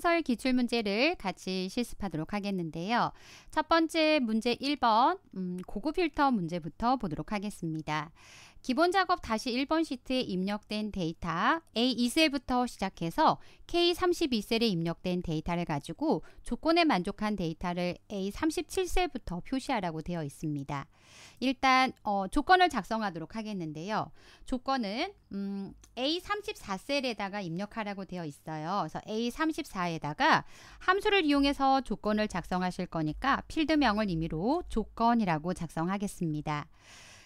상설 기출 문제를 같이 실습하도록 하겠는데요. 첫 번째 문제 1번 음, 고급 필터 문제부터 보도록 하겠습니다. 기본 작업 다시 1번 시트에 입력된 데이터 A2셀부터 시작해서 K32셀에 입력된 데이터를 가지고 조건에 만족한 데이터를 A37셀부터 표시하라고 되어 있습니다. 일단 어, 조건을 작성하도록 하겠는데요. 조건은 음, A34셀에다가 입력하라고 되어 있어요. 그래서 A34에다가 함수를 이용해서 조건을 작성하실 거니까 필드명을 임의로 조건이라고 작성하겠습니다.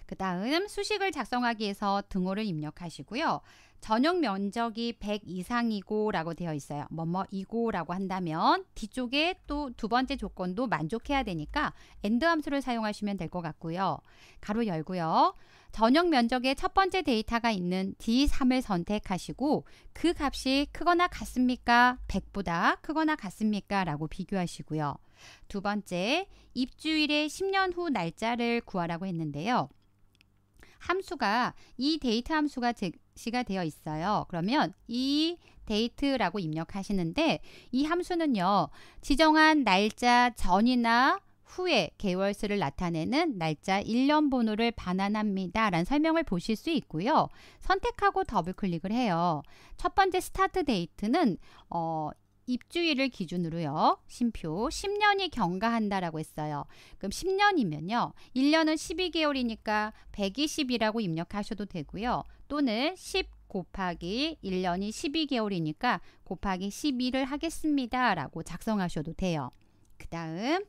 그 다음 수식을 작성하기 위해서 등호를 입력하시고요. 전용 면적이 100 이상이고 라고 되어 있어요. 뭐뭐이고 라고 한다면 뒤쪽에 또 두 번째 조건도 만족해야 되니까 엔드 함수를 사용하시면 될 것 같고요. 가로 열고요. 전용 면적의 첫 번째 데이터가 있는 D3을 선택하시고 그 값이 크거나 같습니까? 100보다 크거나 같습니까? 라고 비교하시고요. 두 번째, 입주일의 10년 후 날짜를 구하라고 했는데요. 함수가 이 데이트 함수가 제시가 되어 있어요. 그러면 이 데이트라고 입력하시는데 이 함수는요. 지정한 날짜 전이나 후에 개월수를 나타내는 날짜 일련 번호를 반환합니다. 라는 설명을 보실 수 있고요. 선택하고 더블클릭을 해요. 첫 번째 스타트 데이트는 어, 입주일을 기준으로요. 심표 10년이 경과한다라고 했어요. 그럼 10년이면요. 1년은 12개월이니까 120이라고 입력하셔도 되고요. 또는 10 곱하기 1년이 12개월이니까 곱하기 12를 하겠습니다. 라고 작성하셔도 돼요. 그 다음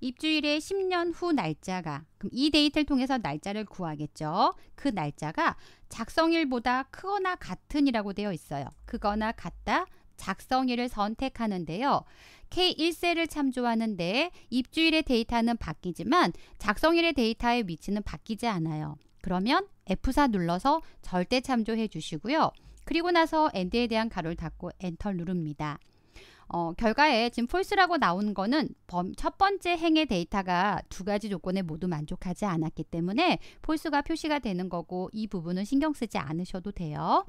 입주일의 10년 후 날짜가 그럼 이 데이트를 통해서 날짜를 구하겠죠. 그 날짜가 작성일보다 크거나 같은이라고 되어 있어요. 크거나 같다 작성일을 선택하는데요. K1세를 참조하는데 입주일의 데이터는 바뀌지만 작성일의 데이터의 위치는 바뀌지 않아요. 그러면 F4 눌러서 절대 참조해 주시고요. 그리고 나서 엔드에 대한 가로를 닫고 엔터를 누릅니다. 어, 결과에 지금 false라고 나온 거는 범, 첫 번째 행의 데이터가 두 가지 조건에 모두 만족하지 않았기 때문에 false가 표시가 되는 거고 이 부분은 신경 쓰지 않으셔도 돼요.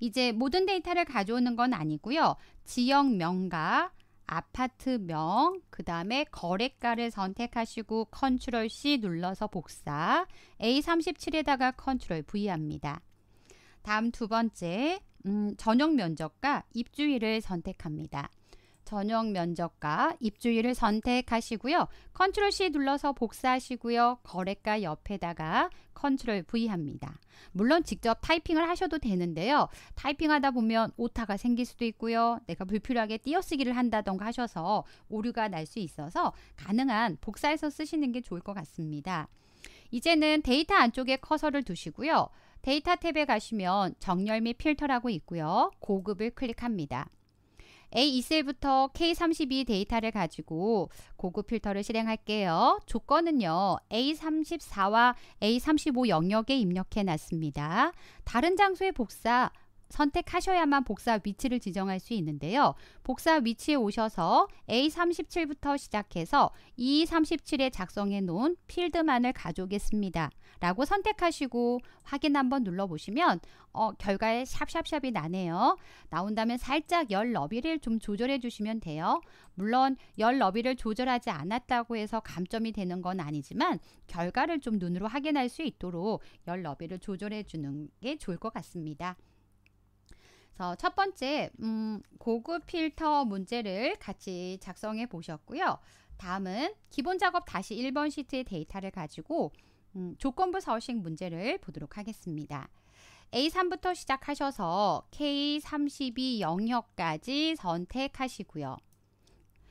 이제 모든 데이터를 가져오는 건 아니고요. 지역명과 아파트명, 그 다음에 거래가를 선택하시고 컨트롤 C 눌러서 복사, A37에다가 컨트롤 V 합니다. 다음 두 번째, 음, 전용 면적과 입주일을 선택합니다. 전용 면적과 입주일을 선택하시고요. 컨트롤 C 눌러서 복사하시고요. 거래가 옆에다가 컨트롤 V 합니다. 물론 직접 타이핑을 하셔도 되는데요. 타이핑하다 보면 오타가 생길 수도 있고요. 내가 불필요하게 띄어쓰기를 한다던가 하셔서 오류가 날 수 있어서 가능한 복사해서 쓰시는 게 좋을 것 같습니다. 이제는 데이터 안쪽에 커서를 두시고요. 데이터 탭에 가시면 정렬 및 필터라고 있고요. 고급을 클릭합니다. A2셀부터 K32 데이터를 가지고 고급 필터를 실행할게요. 조건은요. A34와 A35 영역에 입력해 놨습니다. 다른 장소에 복사 선택하셔야만 복사 위치를 지정할 수 있는데요. 복사 위치에 오셔서 A37부터 시작해서 E37에 작성해 놓은 필드만을 가져오겠습니다. 라고 선택하시고 확인 한번 눌러보시면 어, 결과에 샵샵샵이 나네요. 나온다면 살짝 열 너비를 좀 조절해 주시면 돼요. 물론 열 너비를 조절하지 않았다고 해서 감점이 되는 건 아니지만 결과를 좀 눈으로 확인할 수 있도록 열 너비를 조절해 주는 게 좋을 것 같습니다. 그래서 첫 번째 음, 고급 필터 문제를 같이 작성해 보셨고요. 다음은 기본 작업 다시 1번 시트의 데이터를 가지고 음, 조건부 서식 문제를 보도록 하겠습니다. A3부터 시작하셔서 K32 영역까지 선택하시고요.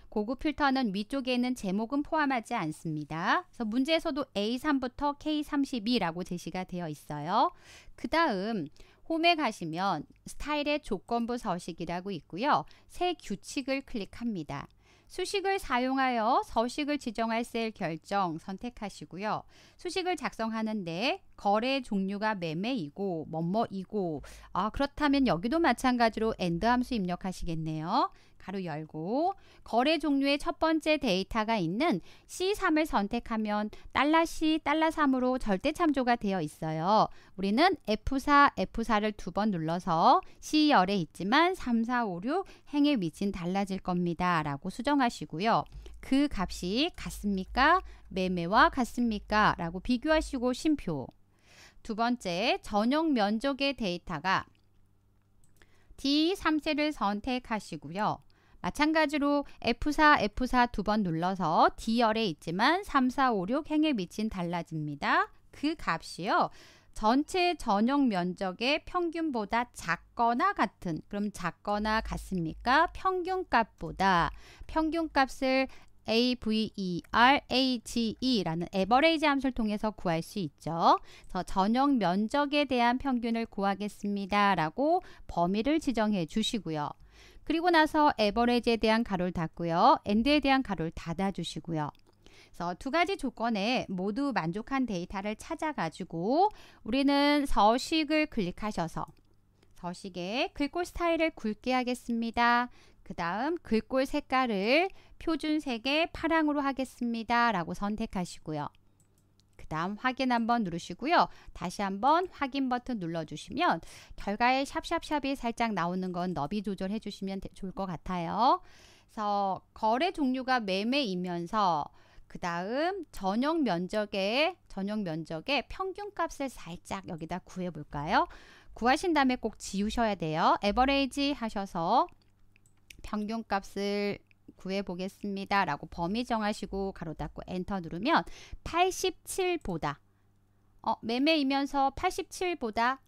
고급 필터는 위쪽에 있는 제목은 포함하지 않습니다. 그래서 문제에서도 A3부터 K32라고 제시가 되어 있어요. 그 다음 홈에 가시면 스타일의 조건부 서식이라고 있고요. 새 규칙을 클릭합니다. 수식을 사용하여 서식을 지정할 셀 결정 선택하시고요. 수식을 작성하는데 거래 종류가 매매이고 뭐뭐이고 아 그렇다면 여기도 마찬가지로 엔드 함수 입력하시겠네요. 가로 열고 거래 종류의 첫 번째 데이터가 있는 C3을 선택하면 달러 $C, 달러 $3으로 절대 참조가 되어 있어요. 우리는 F4, F4를 두 번 눌러서 C열에 있지만 3, 4, 5, 6 행의 위치는 달라질 겁니다. 라고 수정하시고요. 그 값이 같습니까? 매매와 같습니까? 라고 비교하시고 심표 두 번째, 전용 면적의 데이터가 D3세를 선택하시고요. 마찬가지로 F4, F4 두 번 눌러서 D열에 있지만 3, 4, 5, 6행에 미친 달라집니다. 그 값이요. 전체 전용 면적의 평균보다 작거나 같은 그럼 작거나 같습니까? 평균값보다 평균값을 e e AVER, AGE라는 에버레이지 함수를 통해서 구할 수 있죠. 그래서 전용 면적에 대한 평균을 구하겠습니다. 라고 범위를 지정해 주시고요. 그리고 나서 에버레지에 대한 가로를 닫고요. 엔드에 대한 가로를 닫아 주시고요. 그래서 두 가지 조건에 모두 만족한 데이터를 찾아 가지고 우리는 서식을 클릭하셔서 서식에 글꼴 스타일을 굵게 하겠습니다. 그 다음 글꼴 색깔을 표준색의 파랑으로 하겠습니다. 라고 선택하시고요. 그 다음 확인 한번 누르시고요. 다시 한번 확인 버튼 눌러주시면 결과에 샵샵샵이 살짝 나오는 건 너비 조절해 주시면 좋을 것 같아요. 그래서 거래 종류가 매매이면서 그 다음 전용 면적에 전용 면적의 평균값을 살짝 여기다 구해 볼까요? 구하신 다음에 꼭 지우셔야 돼요. 에버레이지 하셔서 평균값을 구해보겠습니다. 라고 범위 정하시고 가로 닫고 엔터 누르면 87보다 어, 매매이면서 87보다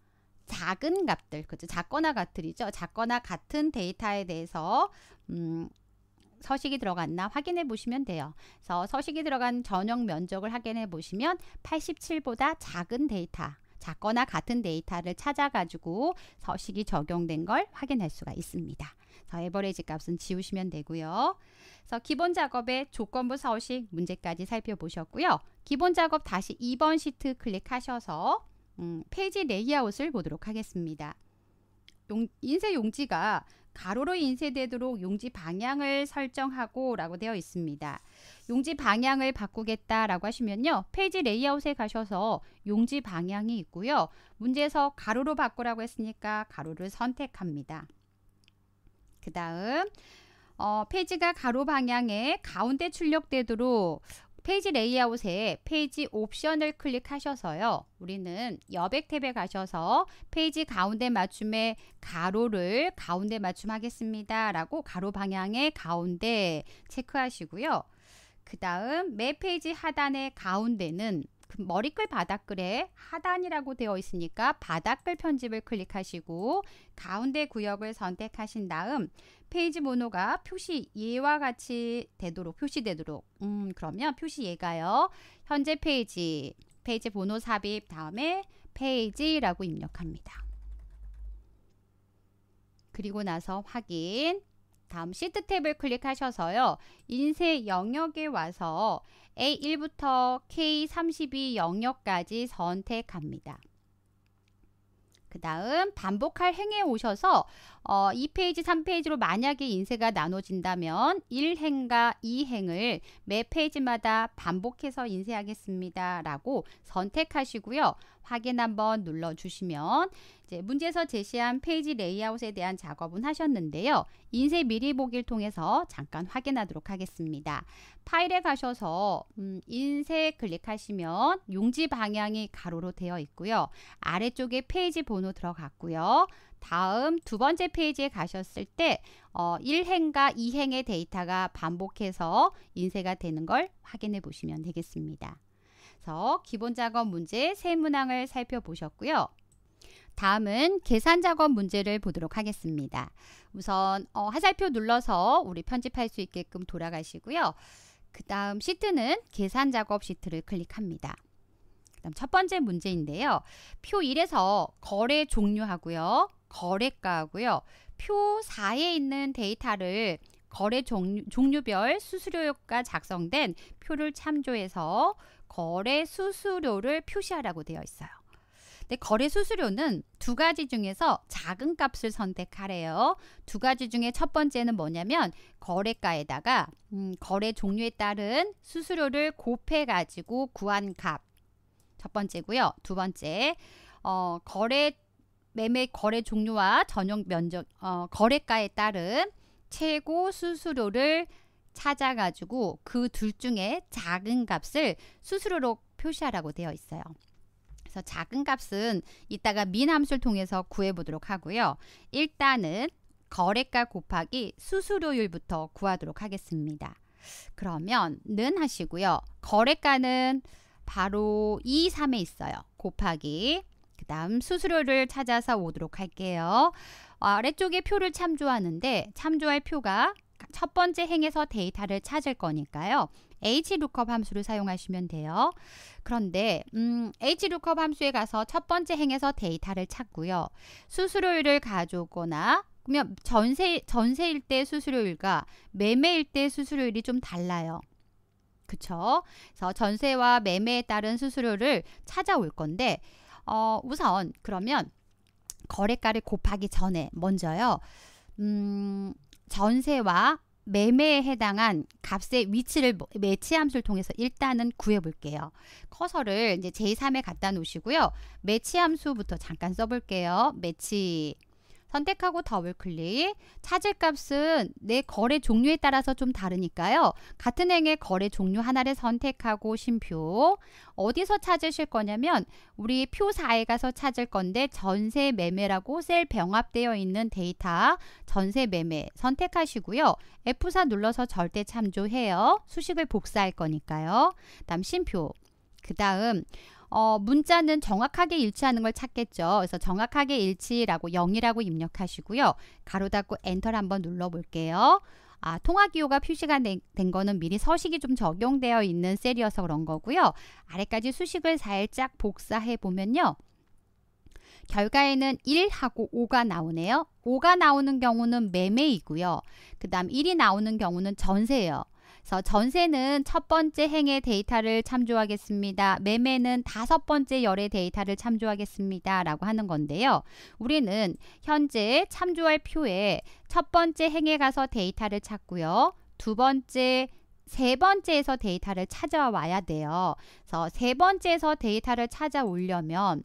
작은 값들, 그죠? 작거나 같들이죠. 작거나 같은 데이터에 대해서 음, 서식이 들어갔나 확인해 보시면 돼요. 그래서 서식이 들어간 전용 면적을 확인해 보시면 87보다 작은 데이터 작거나 같은 데이터를 찾아가지고 서식이 적용된 걸 확인할 수가 있습니다. 그래서 에버레지 값은 지우시면 되고요. 그래서 기본 작업의 조건부 서식 문제까지 살펴보셨고요. 기본 작업 다시 2번 시트 클릭하셔서 음, 페이지 레이아웃을 보도록 하겠습니다. 용, 인쇄 용지가 가로로 인쇄되도록 용지 방향을 설정하고 라고 되어 있습니다. 용지 방향을 바꾸겠다라고 하시면요. 페이지 레이아웃에 가셔서 용지 방향이 있고요. 문제에서 가로로 바꾸라고 했으니까 가로를 선택합니다. 그 다음 어, 페이지가 가로 방향에 가운데 출력되도록 페이지 레이아웃에 페이지 옵션을 클릭하셔서요. 우리는 여백 탭에 가셔서 페이지 가운데 맞춤의 가로를 가운데 맞춤하겠습니다. 라고 가로 방향의 가운데 체크하시고요. 그 다음 맵 페이지 하단의 가운데는 그 머리글 바닥글에 하단이라고 되어 있으니까 바닥글 편집을 클릭하시고 가운데 구역을 선택하신 다음 페이지 번호가 표시 예와 같이 되도록 표시되도록 음 그러면 표시 예가요. 현재 페이지 페이지 번호 삽입 다음에 페이지라고 입력합니다. 그리고 나서 확인 다음 시트 탭을 클릭하셔서요. 인쇄 영역에 와서 A1부터 K32 영역까지 선택합니다. 그 다음 반복할 행에 오셔서 어, 2페이지, 3페이지로 만약에 인쇄가 나눠진다면 1행과 2행을 매 페이지마다 반복해서 인쇄하겠습니다. 라고 선택하시고요. 확인 한번 눌러주시면 이제 문제에서 제시한 페이지 레이아웃에 대한 작업은 하셨는데요. 인쇄 미리 보기를 통해서 잠깐 확인하도록 하겠습니다. 파일에 가셔서 음, 인쇄 클릭하시면 용지 방향이 가로로 되어 있고요. 아래쪽에 페이지 번호 들어갔고요. 다음 두 번째 페이지에 가셨을 때 어, 1행과 2행의 데이터가 반복해서 인쇄가 되는 걸 확인해 보시면 되겠습니다. 대서 기본 작업 문제 세 문항을 살펴보셨고요. 다음은 계산 작업 문제를 보도록 하겠습니다. 우선 어, 화살표 눌러서 우리 편집할 수 있게끔 돌아가시고요. 그 다음 시트는 계산 작업 시트를 클릭합니다. 그 다음 첫 번째 문제인데요. 표 1에서 거래 종료하고요. 거래가하고요. 표 4에 있는 데이터를 거래 종류, 종류별 수수료가 작성된 표를 참조해서 거래 수수료를 표시하라고 되어 있어요. 근데 거래 수수료는 두 가지 중에서 작은 값을 선택하래요. 두 가지 중에 첫 번째는 뭐냐면 거래가에다가 음, 거래 종류에 따른 수수료를 곱해 가지고 구한 값. 첫 번째고요. 두 번째 어, 거래 매매 거래 종류와 전용 면적 어, 거래가에 따른 최고 수수료를 찾아가지고 그 둘 중에 작은 값을 수수료로 표시하라고 되어 있어요. 그래서 작은 값은 이따가 민 함수를 통해서 구해보도록 하고요. 일단은 거래가 곱하기 수수료율부터 구하도록 하겠습니다. 그러면 는 하시고요. 거래가는 바로 2, 3에 있어요. 곱하기 그 다음 수수료를 찾아서 오도록 할게요. 아, 아래쪽에 표를 참조하는데 참조할 표가 첫 번째 행에서 데이터를 찾을 거니까요. hlookup 함수를 사용하시면 돼요. 그런데 음, hlookup 함수에 가서 첫 번째 행에서 데이터를 찾고요. 수수료율을 가져오거나 그러면 전세 전세일 때 수수료율과 매매일 때 수수료율이 좀 달라요. 그쵸? 그래서 전세와 매매에 따른 수수료를 찾아올 건데 어, 우선 그러면 거래가를 곱하기 전에 먼저요. 음, 전세와 매매에 해당한 값의 위치를 뭐, 매치함수를 통해서 일단은 구해볼게요. 커서를 이제 제3에 갖다 놓으시고요. 매치함수부터 잠깐 써볼게요. 매치 선택하고 더블 클릭. 찾을 값은 내 거래 종류에 따라서 좀 다르니까요. 같은 행의 거래 종류 하나를 선택하고 신표. 어디서 찾으실 거냐면 우리 표사에 가서 찾을 건데 전세 매매라고 셀 병합되어 있는 데이터 전세 매매 선택하시고요. F4 눌러서 절대 참조해요. 수식을 복사할 거니까요. 그 다음 신표. 그 다음 어, 문자는 정확하게 일치하는 걸 찾겠죠. 그래서 정확하게 일치라고 0이라고 입력하시고요. 가로 닫고 엔터 를 한번 눌러볼게요. 아, 통화기호가 표시가 된, 된 거는 미리 서식이 좀 적용되어 있는 셀이어서 그런 거고요. 아래까지 수식을 살짝 복사해 보면요. 결과에는 1하고 5가 나오네요. 5가 나오는 경우는 매매이고요. 그 다음 1이 나오는 경우는 전세예요. 그래서 전세는 첫 번째 행의 데이터를 참조하겠습니다. 매매는 다섯 번째 열의 데이터를 참조하겠습니다. 라고 하는 건데요. 우리는 현재 참조할 표에 첫 번째 행에 가서 데이터를 찾고요. 두 번째 세 번째에서 데이터를 찾아와야 돼요. 그래서 세 번째에서 데이터를 찾아오려면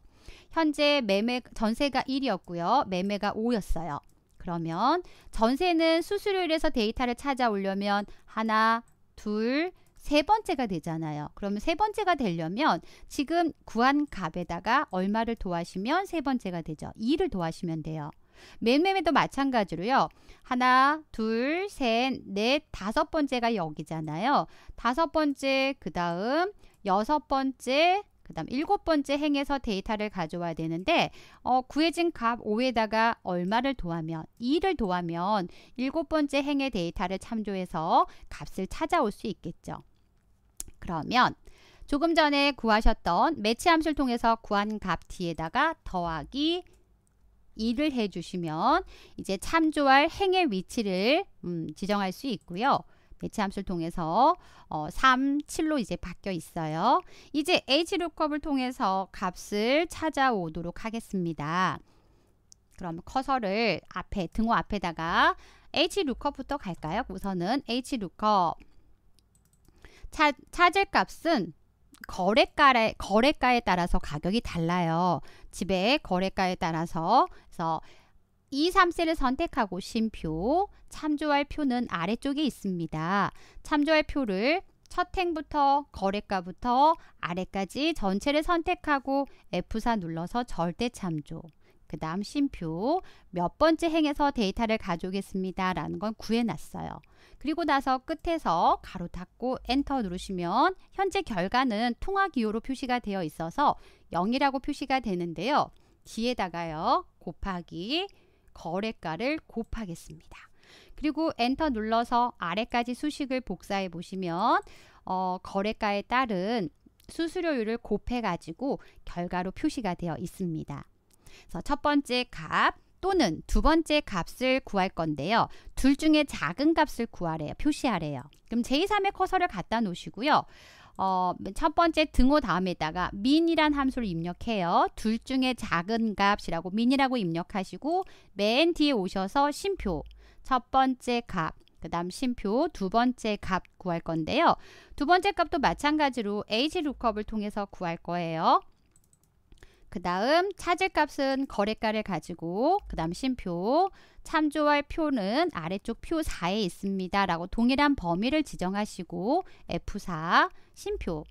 현재 매매 전세가 1이었고요. 매매가 5였어요. 그러면 전세는 수수료일에서 데이터를 찾아오려면 하나, 둘, 세 번째가 되잖아요. 그러면 세 번째가 되려면 지금 구한 값에다가 얼마를 더하시면 세 번째가 되죠. 2를 더하시면 돼요. 맨매매도 마찬가지로요. 하나, 둘, 셋, 넷, 다섯 번째가 여기잖아요. 다섯 번째, 그 다음 여섯 번째, 그 다음 일곱 번째 행에서 데이터를 가져와야 되는데 어, 구해진 값 5에다가 얼마를 더하면 2를 더하면 일곱 번째 행의 데이터를 참조해서 값을 찾아올 수 있겠죠. 그러면 조금 전에 구하셨던 매치 함수를 통해서 구한 값 뒤에다가 더하기 2를 해주시면 이제 참조할 행의 위치를 음, 지정할 수 있고요. 대체함수를 통해서 어, 3, 7로 이제 바뀌어 있어요. 이제 HLOOKUP을 통해서 값을 찾아오도록 하겠습니다. 그럼 커서를 앞에 등호 앞에다가 HLOOKUP부터 갈까요? 우선은 HLOOKUP 찾, 찾을 값은 거래가에, 거래가에 따라서 가격이 달라요. 집의 거래가에 따라서 그래서 2, 3셀을 선택하고 심표, 참조할 표는 아래쪽에 있습니다. 참조할 표를 첫 행부터 거래가부터 아래까지 전체를 선택하고 F4 눌러서 절대 참조. 그 다음 심표 몇 번째 행에서 데이터를 가져오겠습니다 라는 건 구해놨어요. 그리고 나서 끝에서 가로 닫고 엔터 누르시면 현재 결과는 통화 기호로 표시가 되어 있어서 0이라고 표시가 되는데요. 뒤에다가요 곱하기 거래가를 곱하겠습니다. 그리고 엔터 눌러서 아래까지 수식을 복사해 보시면 어, 거래가에 따른 수수료율을 곱해 가지고 결과로 표시가 되어 있습니다. 그래서 첫 번째 값 또는 두 번째 값을 구할 건데요. 둘 중에 작은 값을 구하래요. 표시하래요. 그럼 제2, 3의 커서를 갖다 놓으시고요. 어, 첫 번째 등호 다음에다가 민이란 함수를 입력해요. 둘 중에 작은 값이라고 민이라고 입력하시고 맨 뒤에 오셔서 심표 첫 번째 값, 그 다음 심표 두 번째 값 구할 건데요. 두 번째 값도 마찬가지로 h l o o k 을 통해서 구할 거예요. 그 다음 찾을 값은 거래가를 가지고 그 다음 심표 참조할 표는 아래쪽 표 4에 있습니다. 라고 동일한 범위를 지정하시고 F4 심표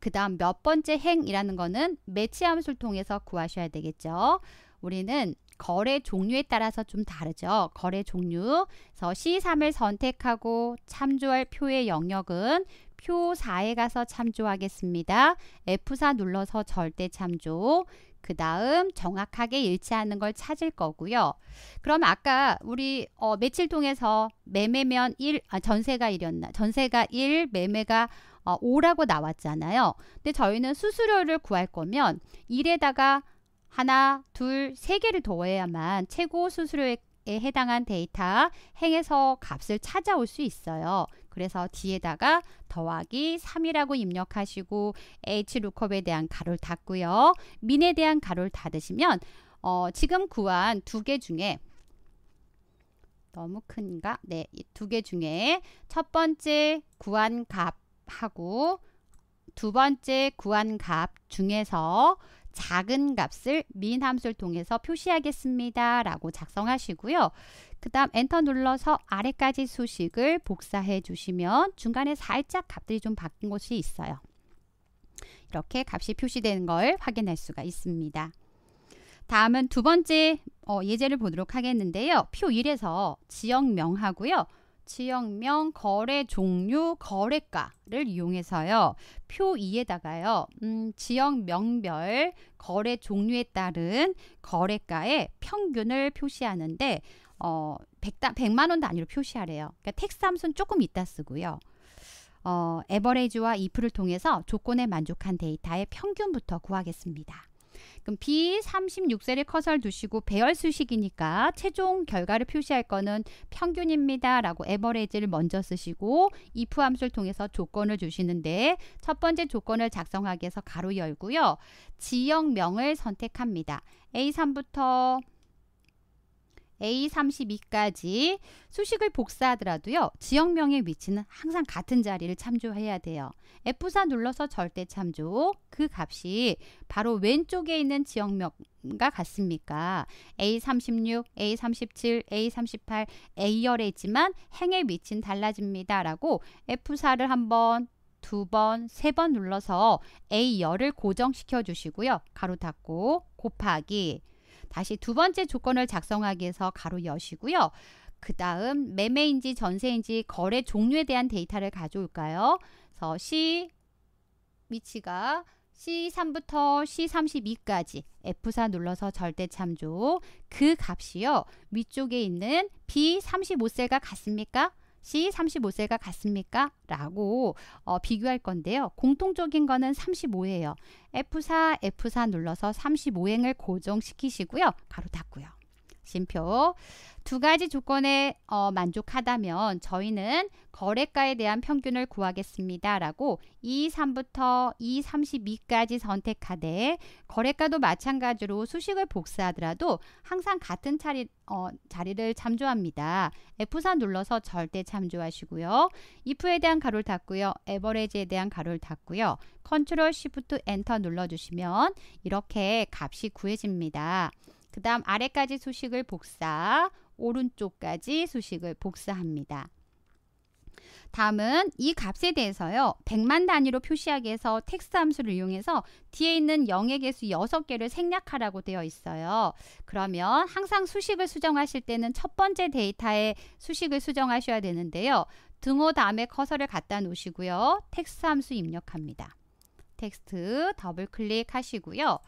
그 다음 몇 번째 행이라는 거는 매치 함수를 통해서 구하셔야 되겠죠. 우리는 거래 종류에 따라서 좀 다르죠. 거래 종류. 그래서 C3을 선택하고 참조할 표의 영역은 표 4에 가서 참조하겠습니다. F4 눌러서 절대 참조. 그 다음 정확하게 일치하는 걸 찾을 거고요. 그럼 아까 우리 어, 며칠 통해서 매매면 1, 아, 전세가 1이었나? 전세가 1, 매매가 어, 5라고 나왔잖아요. 근데 저희는 수수료를 구할 거면 1에다가 하나, 둘, 세 개를 더해야만 최고 수수료에 해당한 데이터 행에서 값을 찾아올 수 있어요. 그래서 뒤에다가 더하기 3이라고 입력하시고 HLOOKUP에 대한 가로를 닫고요. 민에 대한 가로를 닫으시면 어, 지금 구한 두 개 중에 너무 큰가? 네, 두 개 중에 첫 번째 구한 값하고 두 번째 구한 값 중에서 작은 값을 민 함수를 통해서 표시하겠습니다. 라고 작성하시고요. 그 다음 엔터 눌러서 아래까지 수식을 복사해 주시면 중간에 살짝 값들이 좀 바뀐 곳이 있어요. 이렇게 값이 표시되는 걸 확인할 수가 있습니다. 다음은 두 번째 어, 예제를 보도록 하겠는데요. 표 1에서 지역명하고요. 지역명, 거래 종류, 거래가를 이용해서요. 표 2에다가요. 음, 지역명별 거래 종류에 따른 거래가의 평균을 표시하는데 어, 100, 만원 단위로 표시하래요. 그러니까 텍스 함수 조금 이따 쓰고요. 어, 에버레이지와 이프를 통해서 조건에 만족한 데이터의 평균부터 구하겠습니다. 그럼 B 36세를 커설 두시고 배열 수식이니까 최종 결과를 표시할 거는 평균입니다. 라고 에버레이지를 먼저 쓰시고 if 함수를 통해서 조건을 주시는데 첫 번째 조건을 작성하기 위해서 가로 열고요. 지역명을 선택합니다. A3부터 A32까지 수식을 복사하더라도요. 지역명의 위치는 항상 같은 자리를 참조해야 돼요. F4 눌러서 절대 참조. 그 값이 바로 왼쪽에 있는 지역명과 같습니까? A36, A37, A38, A열에 있지만 행의 위치는 달라집니다. 라고 F4를 한번 두 번, 세 번 눌러서 A열을 고정시켜 주시고요. 가로 닫고 곱하기 다시 두 번째 조건을 작성하기 위해서 가로 여시고요. 그 다음 매매인지 전세인지 거래 종류에 대한 데이터를 가져올까요? 그래서 C 위치가 C3부터 C32까지 F4 눌러서 절대 참조 그 값이요. 위쪽에 있는 B35셀과 같습니까? C 35세가 같습니까? 라고 어, 비교할 건데요. 공통적인 거는 35예요. F4, F4 눌러서 35행을 고정시키시고요. 가로 닫고요. 쉼표. 두 가지 조건에 어, 만족하다면 저희는 거래가에 대한 평균을 구하겠습니다. 라고 2, 3부터 2, 32까지 선택하되 거래가도 마찬가지로 수식을 복사하더라도 항상 같은 자리, 어, 자리를 참조합니다. F4 눌러서 절대 참조하시고요. if에 대한 가로를 닫고요. 에버레지에 대한 가로를 닫고요. 컨트롤 시프트 엔터 눌러주시면 이렇게 값이 구해집니다. 그 다음 아래까지 수식을 복사, 오른쪽까지 수식을 복사합니다. 다음은 이 값에 대해서요. 100만 단위로 표시하기 위해서 텍스트 함수를 이용해서 뒤에 있는 영의 개수 6개를 생략하라고 되어 있어요. 그러면 항상 수식을 수정하실 때는 첫 번째 데이터에 수식을 수정하셔야 되는데요. 등호 다음에 커서를 갖다 놓으시고요. 텍스트 함수 입력합니다. 텍스트 더블 클릭하시고요.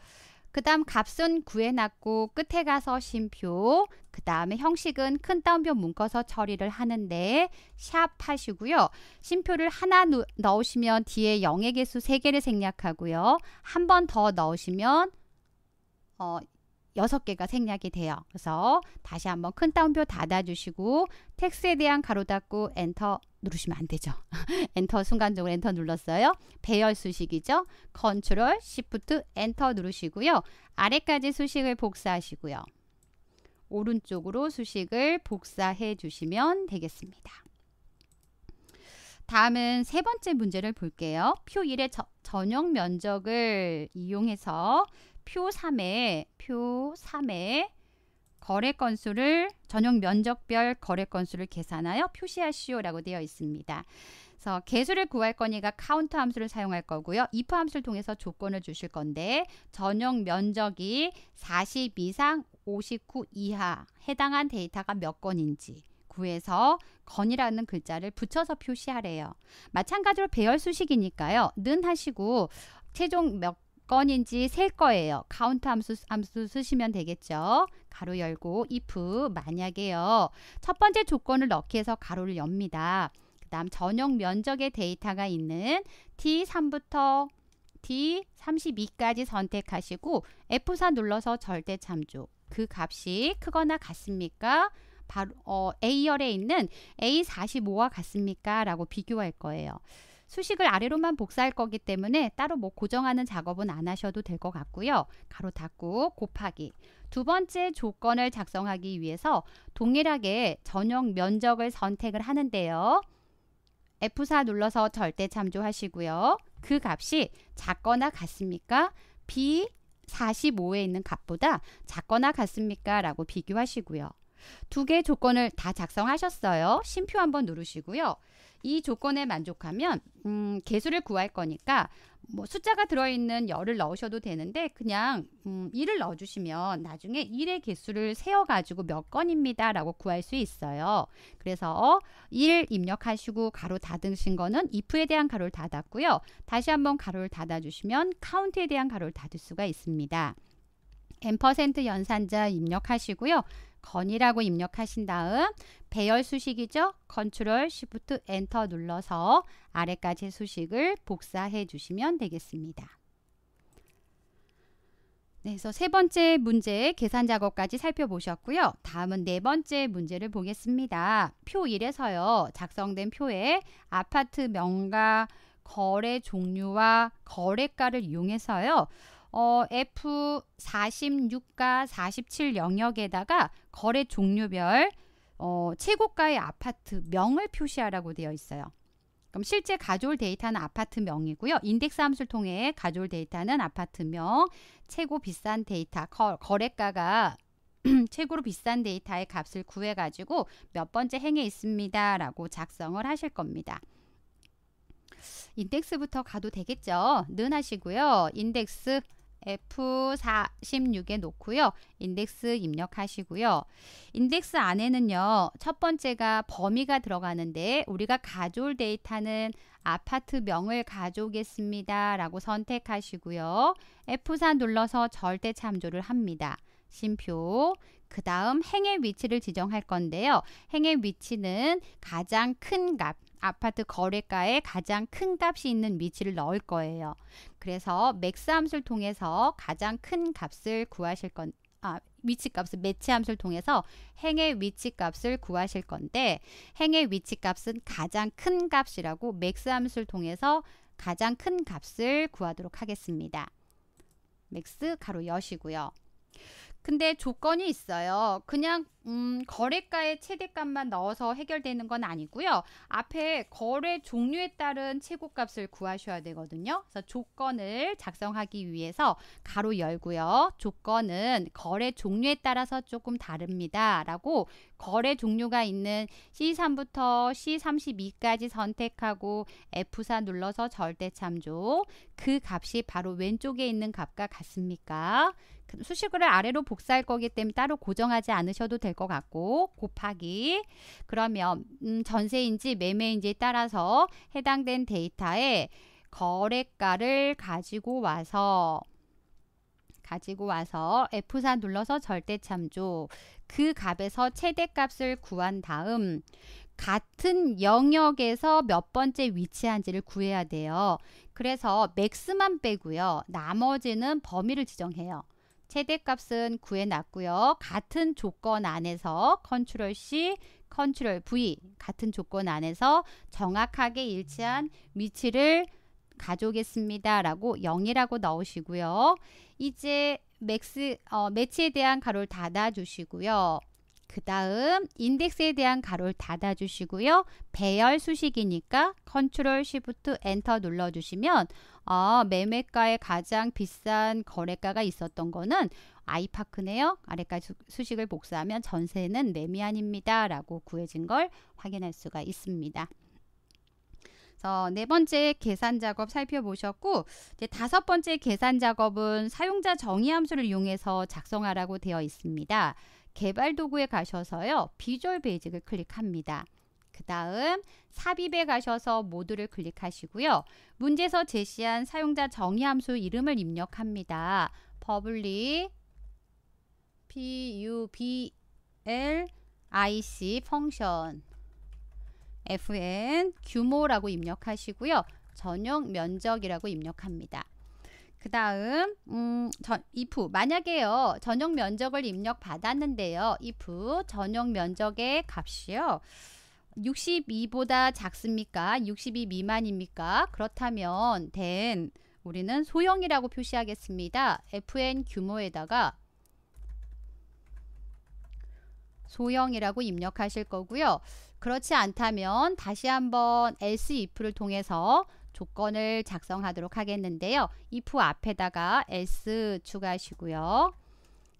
그 다음 값은 구해놨고 끝에 가서 심표 그 다음에 형식은 큰 따옴표 묶어서 처리를 하는데 샵 하시고요. 심표를 하나 넣으시면 뒤에 0의 개수 3개를 생략하고요. 한 번 더 넣으시면 어, 여섯 개가 생략이 돼요. 그래서 다시 한번 큰 따옴표 닫아주시고 텍스트에 대한 가로 닫고 엔터 누르시면 안 되죠. 엔터 순간적으로 엔터 눌렀어요. 배열 수식이죠. 컨트롤, 시프트, 엔터 누르시고요. 아래까지 수식을 복사하시고요. 오른쪽으로 수식을 복사해 주시면 되겠습니다. 다음은 세 번째 문제를 볼게요. 표 1의 저, 전용 면적을 이용해서 표 3에 표 3에 거래 건수를 전용 면적별 거래 건수를 계산하여 표시하시오라고 되어 있습니다. 그래서 개수를 구할 거니까 카운트 함수를 사용할 거고요. if 함수를 통해서 조건을 주실 건데 전용 면적이 40 이상 59 이하 해당한 데이터가 몇 건인지 구해서 건이라는 글자를 붙여서 표시하래요. 마찬가지로 배열 수식이니까요. 는 하시고 최종 몇 건인지 셀 거예요. 카운트 함수, 함수 쓰시면 되겠죠. 가로 열고 if 만약에요. 첫 번째 조건을 넣기 해서 가로를 엽니다. 그 다음 전용 면적의 데이터가 있는 T3부터 T32까지 선택하시고 F4 눌러서 절대 참조. 그 값이 크거나 같습니까? 바로 어, A열에 있는 A45와 같습니까? 라고 비교할 거예요. 수식을 아래로만 복사할 거기 때문에 따로 뭐 고정하는 작업은 안 하셔도 될 것 같고요. 가로 닫고 곱하기 두 번째 조건을 작성하기 위해서 동일하게 전용 면적을 선택을 하는데요. F4 눌러서 절대 참조하시고요. 그 값이 작거나 같습니까? B 45에 있는 값보다 작거나 같습니까? 라고 비교하시고요. 두 개 조건을 다 작성하셨어요. 심표 한번 누르시고요. 이 조건에 만족하면 음, 개수를 구할 거니까 뭐 숫자가 들어있는 열을 넣으셔도 되는데 그냥 음, 1을 넣어주시면 나중에 1의 개수를 세어가지고 몇 건입니다 라고 구할 수 있어요. 그래서 1 어, 입력하시고 가로 닫으신 거는 if에 대한 가로를 닫았고요. 다시 한번 가로를 닫아주시면 count에 대한 가로를 닫을 수가 있습니다. 앰 연산자 입력하시고요. 건이라고 입력하신 다음 배열 수식이죠. 컨트롤 시프트 엔터 눌러서 아래까지 수식을 복사해 주시면 되겠습니다. 네, 그래서 세 번째 문제 계산 작업까지 살펴보셨고요. 다음은 네 번째 문제를 보겠습니다. 표 1에서요. 작성된 표에 아파트 명가 거래 종류와 거래가를 이용해서요. 어, F46가 47 영역에다가 거래 종류별 어, 최고가의 아파트 명을 표시하라고 되어 있어요. 그럼 실제 가져올 데이터는 아파트 명이고요. 인덱스 함수를 통해 가져올 데이터는 아파트 명, 최고 비싼 데이터, 거, 거래가가 최고로 비싼 데이터의 값을 구해가지고 몇 번째 행에 있습니다. 라고 작성을 하실 겁니다. 인덱스부터 가도 되겠죠? 는 하시고요. 인덱스 F46에 놓고요. 인덱스 입력하시고요. 인덱스 안에는요. 첫 번째가 범위가 들어가는데 우리가 가져올 데이터는 아파트 명을 가져오겠습니다. 라고 선택하시고요. F4 눌러서 절대 참조를 합니다. 심표 그 다음 행의 위치를 지정할 건데요. 행의 위치는 가장 큰 값, 아파트 거래가에 가장 큰 값이 있는 위치를 넣을 거예요. 그래서 맥스 함수를 통해서 가장 큰 값을 구하실 건 아, 위치값을 매치함수를 통해서 행의 위치값을 구하실 건데 행의 위치값은 가장 큰 값이라고 맥스함수를 통해서 가장 큰 값을 구하도록 하겠습니다. 맥스 가로 여시고요. 근데 조건이 있어요. 그냥 음, 거래가의 최대값만 넣어서 해결되는 건 아니고요. 앞에 거래 종류에 따른 최고값을 구하셔야 되거든요. 그래서 조건을 작성하기 위해서 가로 열고요. 조건은 거래 종류에 따라서 조금 다릅니다. 라고 거래 종류가 있는 C3부터 C32까지 선택하고 F4 눌러서 절대 참조. 그 값이 바로 왼쪽에 있는 값과 같습니까? 그 수식어를 아래로 복사할 거기 때문에 따로 고정하지 않으셔도 될 될것 같고 곱하기 그러면 음, 전세인지 매매인지에 따라서 해당된 데이터에 거래가를 가지고 와서 가지고 와서 F4 눌러서 절대 참조 그 값에서 최대값을 구한 다음 같은 영역에서 몇 번째 위치한지를 구해야 돼요. 그래서 맥스만 빼고요. 나머지는 범위를 지정해요. 최대값은 구해놨고요. 같은 조건 안에서 컨트롤 C, 컨트롤 V 같은 조건 안에서 정확하게 일치한 위치를 가져오겠습니다. 라고 0이라고 넣으시고요. 이제 맥스, 어, 매치에 대한 가로를 닫아주시고요. 그 다음 인덱스에 대한 가로를 닫아주시고요. 배열 수식이니까 컨트롤 시부터 엔터 눌러주시면 아, 매매가의 가장 비싼 거래가가 있었던 거는 아이파크네요. 아래까지 수식을 복사하면 전세는 매미안입니다. 라고 구해진 걸 확인할 수가 있습니다. 어, 네 번째 계산 작업 살펴보셨고 이제 다섯 번째 계산 작업은 사용자 정의 함수를 이용해서 작성하라고 되어 있습니다. 개발 도구에 가셔서요. 비주얼 베이직을 클릭합니다. 그 다음 삽입에 가셔서 모두를 클릭하시고요. 문제에서 제시한 사용자 정의 함수 이름을 입력합니다. p u b public 펑션 fn 규모라고 입력하시고요. 전용 면적이라고 입력합니다. 그 다음 음, if 만약에요 전용 면적을 입력 받았는데요 if 전용 면적의 값이요 62보다 작습니까? 62 미만입니까? 그렇다면 된 우리는 소형이라고 표시하겠습니다. fn 규모에다가 소형이라고 입력하실 거고요. 그렇지 않다면 다시 한번 else if를 통해서 조건을 작성하도록 하겠는데요. if 앞에다가 else 추가하시고요.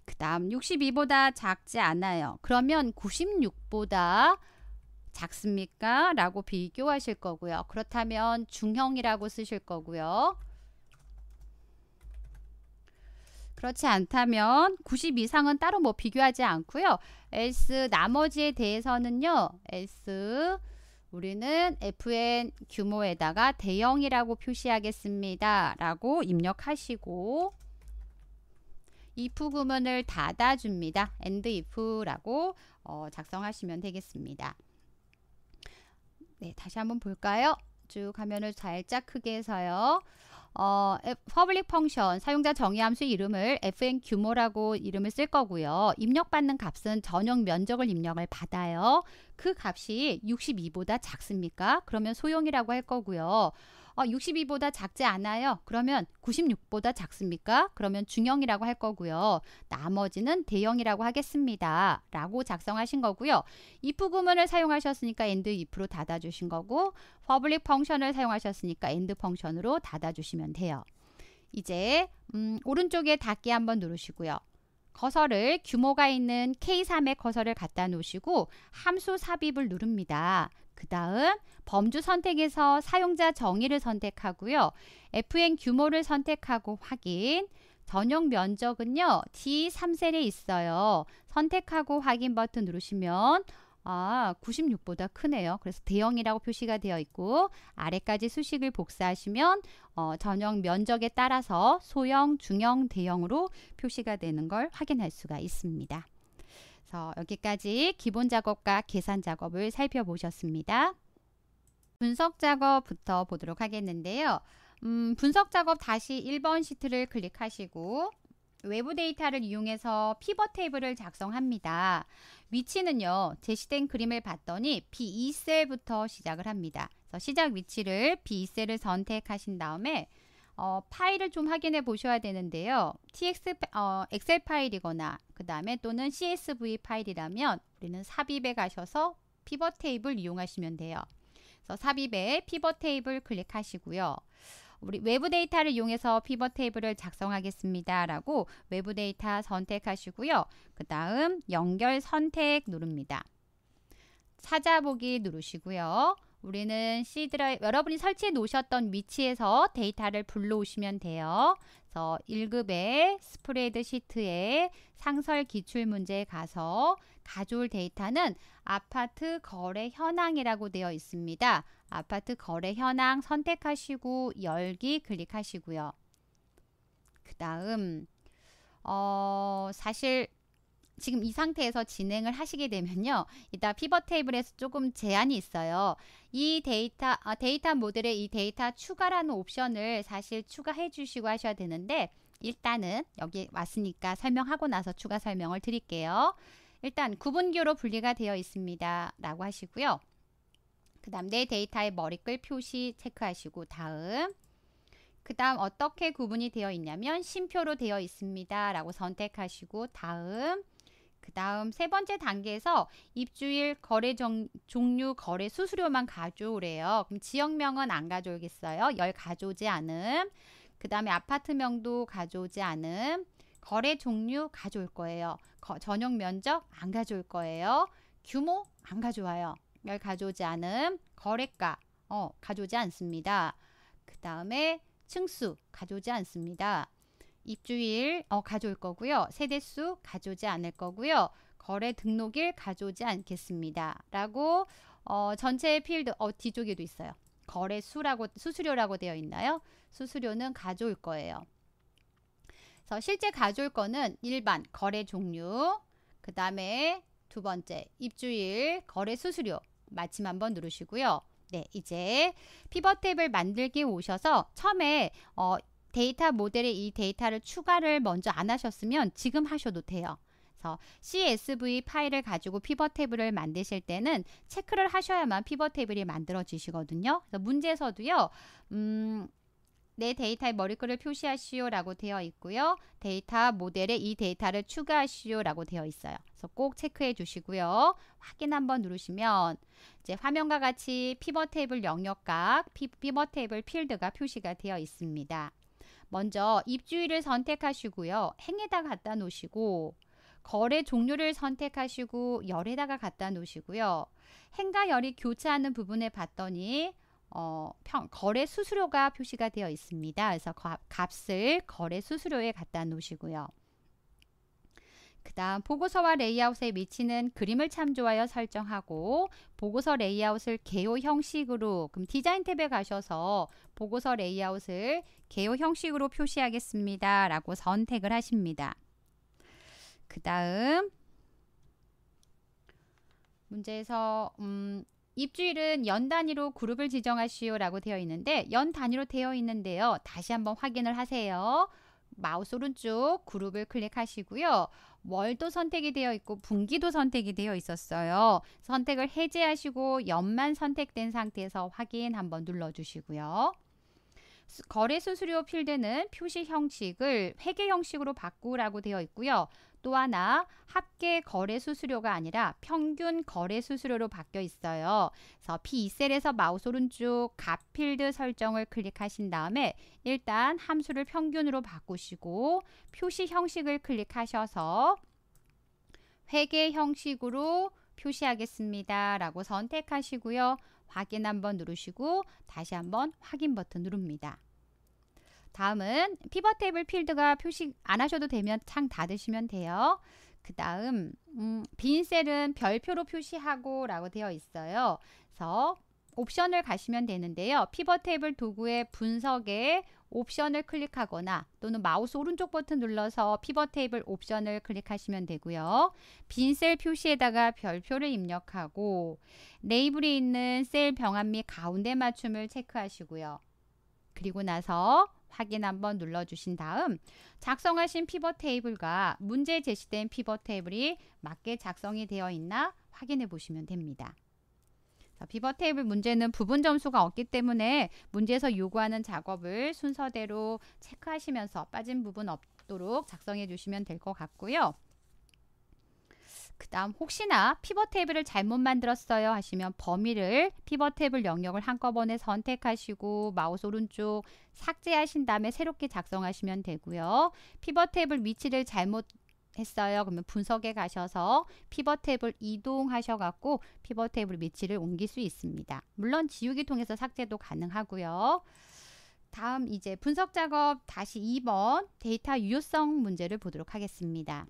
그 다음 62보다 작지 않아요. 그러면 96보다 작습니까? 라고 비교하실 거고요. 그렇다면 중형이라고 쓰실 거고요. 그렇지 않다면 90 이상은 따로 뭐 비교하지 않고요. S 나머지에 대해서는요. S 우리는 FN 규모에다가 대형이라고 표시하겠습니다. 라고 입력하시고 if 구문을 닫아줍니다. e n d if라고 어, 작성하시면 되겠습니다. 네, 다시 한번 볼까요? 쭉 화면을 살짝 크게 해서요. 어, 퍼블릭 펑션 사용자 정의 함수 이름을 fn 규모라고 이름을 쓸 거고요. 입력받는 값은 전용 면적을 입력을 받아요. 그 값이 62보다 작습니까? 그러면 소용이라고 할 거고요. 어, 62보다 작지 않아요. 그러면 96보다 작습니까? 그러면 중형이라고 할 거고요. 나머지는 대형이라고 하겠습니다. 라고 작성하신 거고요. if 구문을 사용하셨으니까 and if로 닫아주신 거고 public t i o n 을 사용하셨으니까 and f u n c t i o n 으로 닫아주시면 돼요. 이제 음, 오른쪽에 닫기 한번 누르시고요. 거설을 규모가 있는 K3의 거설을 갖다 놓으시고 함수 삽입을 누릅니다. 그 다음 범주 선택에서 사용자 정의를 선택하고요. FN 규모를 선택하고 확인. 전용 면적은요. D3셀에 있어요. 선택하고 확인 버튼 누르시면 아 96보다 크네요. 그래서 대형이라고 표시가 되어 있고 아래까지 수식을 복사하시면 어, 전용 면적에 따라서 소형, 중형, 대형으로 표시가 되는 걸 확인할 수가 있습니다. 그래서 여기까지 기본 작업과 계산 작업을 살펴보셨습니다. 분석 작업부터 보도록 하겠는데요. 음, 분석 작업 다시 1번 시트를 클릭하시고 외부 데이터를 이용해서 피벗 테이블을 작성합니다. 위치는요. 제시된 그림을 봤더니 B2셀부터 e 시작을 합니다. 그래서 시작 위치를 B2셀을 e 선택하신 다음에 어, 파일을 좀 확인해 보셔야 되는데요. TX 어, 엑셀 파일이거나 그 다음에 또는 CSV 파일이라면 우리는 삽입에 가셔서 피벗 테이블 이용하시면 돼요. 그래서 삽입에 피벗 테이블 클릭하시고요. 우리 외부 데이터를 이용해서 피벗 테이블을 작성하겠습니다. 라고 외부 데이터 선택하시고요. 그 다음 연결 선택 누릅니다. 찾아보기 누르시고요. 우리는 C 드라이브 여러분이 설치해 놓으셨던 위치에서 데이터를 불러오시면 돼요. 그래서 1급의 스프레드 시트에 상설 기출 문제에 가서 가져올 데이터는 아파트 거래 현황이라고 되어 있습니다. 아파트 거래 현황 선택하시고 열기 클릭하시고요. 그 다음 어 사실 지금 이 상태에서 진행을 하시게 되면요. 이따 피벗 테이블에서 조금 제한이 있어요. 이 데이터, 아, 데이터 모델에 이 데이터 추가라는 옵션을 사실 추가해 주시고 하셔야 되는데 일단은 여기 왔으니까 설명하고 나서 추가 설명을 드릴게요. 일단 구분교로 분리가 되어 있습니다. 라고 하시고요. 그 다음 내 데이터의 머리글 표시 체크하시고 다음 그 다음 어떻게 구분이 되어 있냐면 심표로 되어 있습니다. 라고 선택하시고 다음 그 다음 세 번째 단계에서 입주일 거래 정, 종류 거래 수수료만 가져오래요. 그럼 지역명은 안 가져오겠어요. 열 가져오지 않음. 그 다음에 아파트명도 가져오지 않음. 거래 종류 가져올 거예요. 거, 전용 면적 안 가져올 거예요. 규모 안 가져와요. 열 가져오지 않음. 거래가 어, 가져오지 않습니다. 그 다음에 층수 가져오지 않습니다. 입주일 어, 가져올 거고요. 세대수 가져오지 않을 거고요. 거래 등록일 가져오지 않겠습니다. 라고 어, 전체 필드 어, 뒤쪽에도 있어요. 거래 수라고 수수료라고 되어 있나요? 수수료는 가져올 거예요. 그래서 실제 가져올 거는 일반 거래 종류, 그 다음에 두 번째 입주일 거래 수수료 마침 한번 누르시고요. 네, 이제 피벗 탭을 만들기 오셔서 처음에 어, 데이터 모델에 이 데이터를 추가를 먼저 안 하셨으면 지금 하셔도 돼요. CSV 파일을 가지고 피벗 테이블을 만드실 때는 체크를 하셔야만 피벗 테이블이 만들어지시거든요. 그래서 문제에서도요. 음, 내 데이터의 머리글을 표시하시오 라고 되어 있고요. 데이터 모델에 이 데이터를 추가하시오 라고 되어 있어요. 그래서 꼭 체크해 주시고요. 확인 한번 누르시면 이제 화면과 같이 피벗 테이블 영역각, 피, 피벗 테이블 필드가 표시가 되어 있습니다. 먼저 입주일을 선택하시고요. 행에다 갖다 놓으시고 거래 종료를 선택하시고 열에다가 갖다 놓으시고요. 행과 열이 교차하는 부분에 봤더니 어, 평, 거래 수수료가 표시가 되어 있습니다. 그래서 값을 거래 수수료에 갖다 놓으시고요. 그 다음 보고서와 레이아웃에 미치는 그림을 참조하여 설정하고 보고서 레이아웃을 개요 형식으로 그럼 디자인 탭에 가셔서 보고서 레이아웃을 개요 형식으로 표시하겠습니다. 라고 선택을 하십니다. 그 다음 문제에서 음, 입주일은 연 단위로 그룹을 지정하시오 라고 되어 있는데 연 단위로 되어 있는데요. 다시 한번 확인을 하세요. 마우스 오른쪽 그룹을 클릭하시고요. 월도 선택이 되어 있고 분기도 선택이 되어 있었어요. 선택을 해제하시고 연만 선택된 상태에서 확인 한번 눌러주시고요. 거래 수수료 필드는 표시 형식을 회계 형식으로 바꾸라고 되어 있고요. 또 하나 합계 거래 수수료가 아니라 평균 거래 수수료로 바뀌어 있어요. 그래서 p 셀에서 마우스 오른쪽 가필드 설정을 클릭하신 다음에 일단 함수를 평균으로 바꾸시고 표시 형식을 클릭하셔서 회계 형식으로 표시하겠습니다. 라고 선택하시고요. 확인 한번 누르시고 다시 한번 확인 버튼 누릅니다. 다음은 피벗 테이블 필드가 표시 안 하셔도 되면 창 닫으시면 돼요. 그 다음 음, 빈 셀은 별표로 표시하고 라고 되어 있어요. 그래서 옵션을 가시면 되는데요. 피벗 테이블 도구의 분석에 옵션을 클릭하거나 또는 마우스 오른쪽 버튼 눌러서 피벗 테이블 옵션을 클릭하시면 되고요. 빈 셀 표시에다가 별표를 입력하고 네이블이 있는 셀 병합 및 가운데 맞춤을 체크하시고요. 그리고 나서 확인 한번 눌러주신 다음 작성하신 피벗 테이블과 문제 제시된 피벗 테이블이 맞게 작성이 되어 있나 확인해 보시면 됩니다. 피벗 테이블 문제는 부분 점수가 없기 때문에 문제에서 요구하는 작업을 순서대로 체크하시면서 빠진 부분 없도록 작성해 주시면 될 것 같고요. 그 다음 혹시나 피벗 테이블을 잘못 만들었어요 하시면 범위를 피벗 테이블 영역을 한꺼번에 선택하시고 마우스 오른쪽 삭제하신 다음에 새롭게 작성하시면 되고요. 피벗 테이블 위치를 잘못 했어요. 그러면 분석에 가셔서 피벗 테이블 이동하셔 갖고 피벗 테이블 위치를 옮길 수 있습니다. 물론 지우기 통해서 삭제도 가능하고요. 다음 이제 분석 작업 다시 2번 데이터 유효성 문제를 보도록 하겠습니다.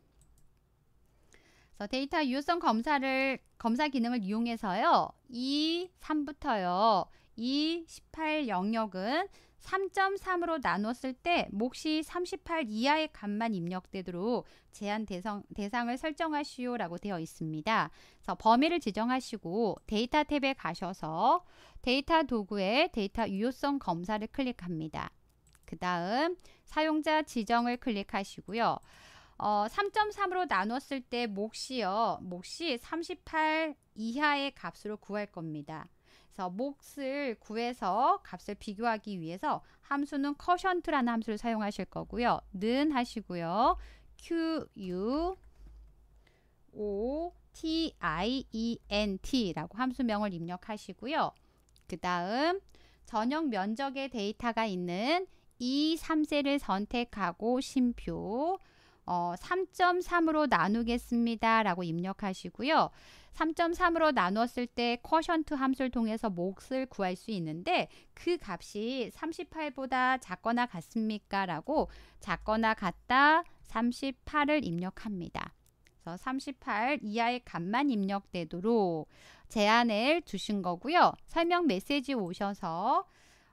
그래서 데이터 유효성 검사를 검사 기능을 이용해서요. 이삼부터요이 십팔 영역은 3.3으로 나눴을 때 몫이 38 이하의 값만 입력되도록 제한 대상, 대상을 설정하시오라고 되어 있습니다. 그래서 범위를 지정하시고 데이터 탭에 가셔서 데이터 도구에 데이터 유효성 검사를 클릭합니다. 그 다음 사용자 지정을 클릭하시고요. 어, 3.3으로 나눴을 때 몫이요. 몫이 38 이하의 값으로 구할 겁니다. 그래서 몫을 구해서 값을 비교하기 위해서 함수는 커션트라는 함수를 사용하실 거고요. 는 하시고요. q u o t i e n t라고 함수명을 입력하시고요. 그 다음 전용 면적의 데이터가 있는 이 3세를 선택하고 심표 어, 3.3으로 나누겠습니다. 라고 입력하시고요. 3.3으로 나누었을때 커션트 함수를 통해서 몫을 구할 수 있는데 그 값이 38보다 작거나 같습니까? 라고 작거나 같다 38을 입력합니다. 그래서 38 이하의 값만 입력되도록 제한을 두신 거고요. 설명 메시지 오셔서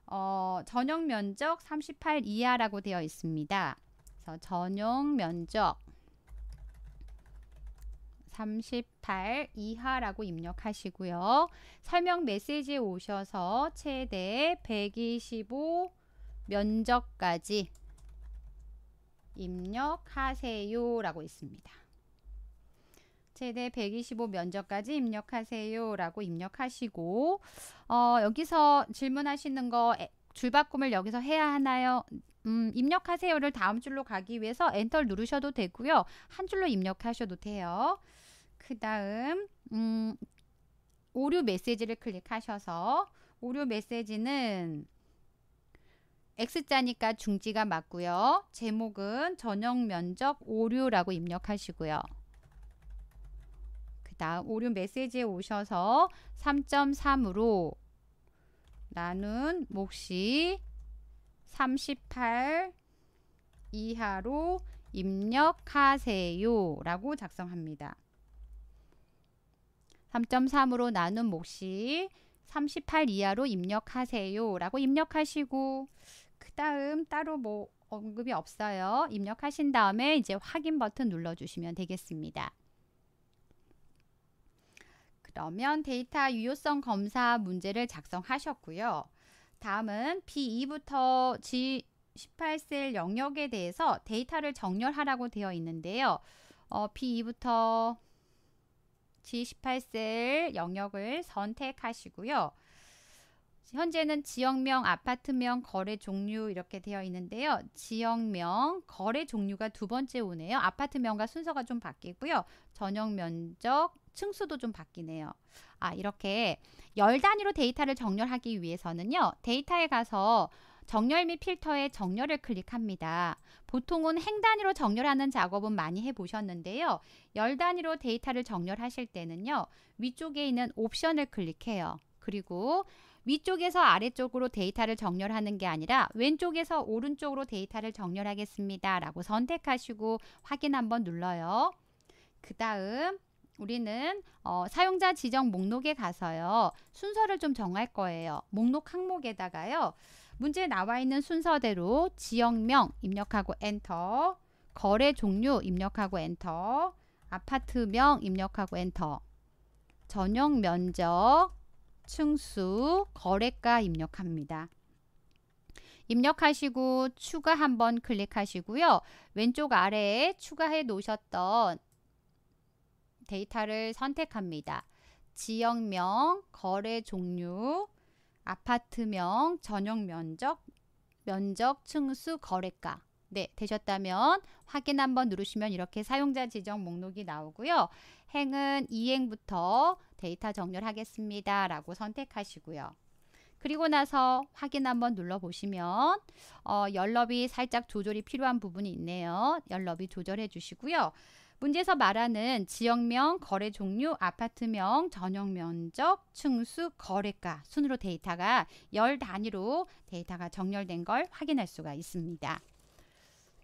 어, 전용 면적 38 이하라고 되어 있습니다. 그래서 전용 면적 38 이하라고 입력하시고요. 설명 메시지에 오셔서 최대 125 면적까지 입력하세요 라고 있습니다. 최대 125 면적까지 입력하세요 라고 입력하시고 어, 여기서 질문하시는 거 줄바꿈을 여기서 해야 하나요? 음, 입력하세요를 다음 줄로 가기 위해서 엔터를 누르셔도 되고요. 한 줄로 입력하셔도 돼요. 그 다음 음, 오류 메시지를 클릭하셔서 오류 메시지는 X자니까 중지가 맞고요. 제목은 전용 면적 오류라고 입력하시고요. 그 다음 오류 메시지에 오셔서 3.3으로 나눈 몫이 38 이하로 입력하세요 라고 작성합니다. 3.3으로 나눈 몫이 38 이하로 입력하세요 라고 입력하시고 그 다음 따로 뭐 언급이 없어요. 입력하신 다음에 이제 확인 버튼 눌러주시면 되겠습니다. 그러면 데이터 유효성 검사 문제를 작성하셨고요. 다음은 B2부터 G18셀 영역에 대해서 데이터를 정렬하라고 되어 있는데요. 어, B2부터 G18셀 영역을 선택하시고요. 현재는 지역명, 아파트명, 거래 종류 이렇게 되어 있는데요. 지역명, 거래 종류가 두 번째 오네요. 아파트명과 순서가 좀 바뀌고요. 전용 면적, 층수도 좀 바뀌네요. 아, 이렇게 열 단위로 데이터를 정렬하기 위해서는요. 데이터에 가서 정렬 및필터에 정렬을 클릭합니다. 보통은 행 단위로 정렬하는 작업은 많이 해보셨는데요. 열 단위로 데이터를 정렬하실 때는요. 위쪽에 있는 옵션을 클릭해요. 그리고 위쪽에서 아래쪽으로 데이터를 정렬하는 게 아니라 왼쪽에서 오른쪽으로 데이터를 정렬하겠습니다. 라고 선택하시고 확인 한번 눌러요. 그 다음 우리는 어, 사용자 지정 목록에 가서요. 순서를 좀 정할 거예요. 목록 항목에다가요. 문제에 나와 있는 순서대로 지역명 입력하고 엔터, 거래 종류 입력하고 엔터, 아파트명 입력하고 엔터, 전용 면적, 층수, 거래가 입력합니다. 입력하시고 추가 한번 클릭하시고요. 왼쪽 아래에 추가해 놓으셨던 데이터를 선택합니다. 지역명, 거래 종류, 아파트명, 전용 면적, 면적, 층수, 거래가 네, 되셨다면 확인 한번 누르시면 이렇게 사용자 지정 목록이 나오고요. 행은 이행부터 데이터 정렬하겠습니다. 라고 선택하시고요. 그리고 나서 확인 한번 눌러보시면 어, 연럽이 살짝 조절이 필요한 부분이 있네요. 연럽이 조절해 주시고요. 문제에서 말하는 지역명, 거래 종류, 아파트명, 전용 면적, 층수, 거래가 순으로 데이터가 열 단위로 데이터가 정렬된 걸 확인할 수가 있습니다.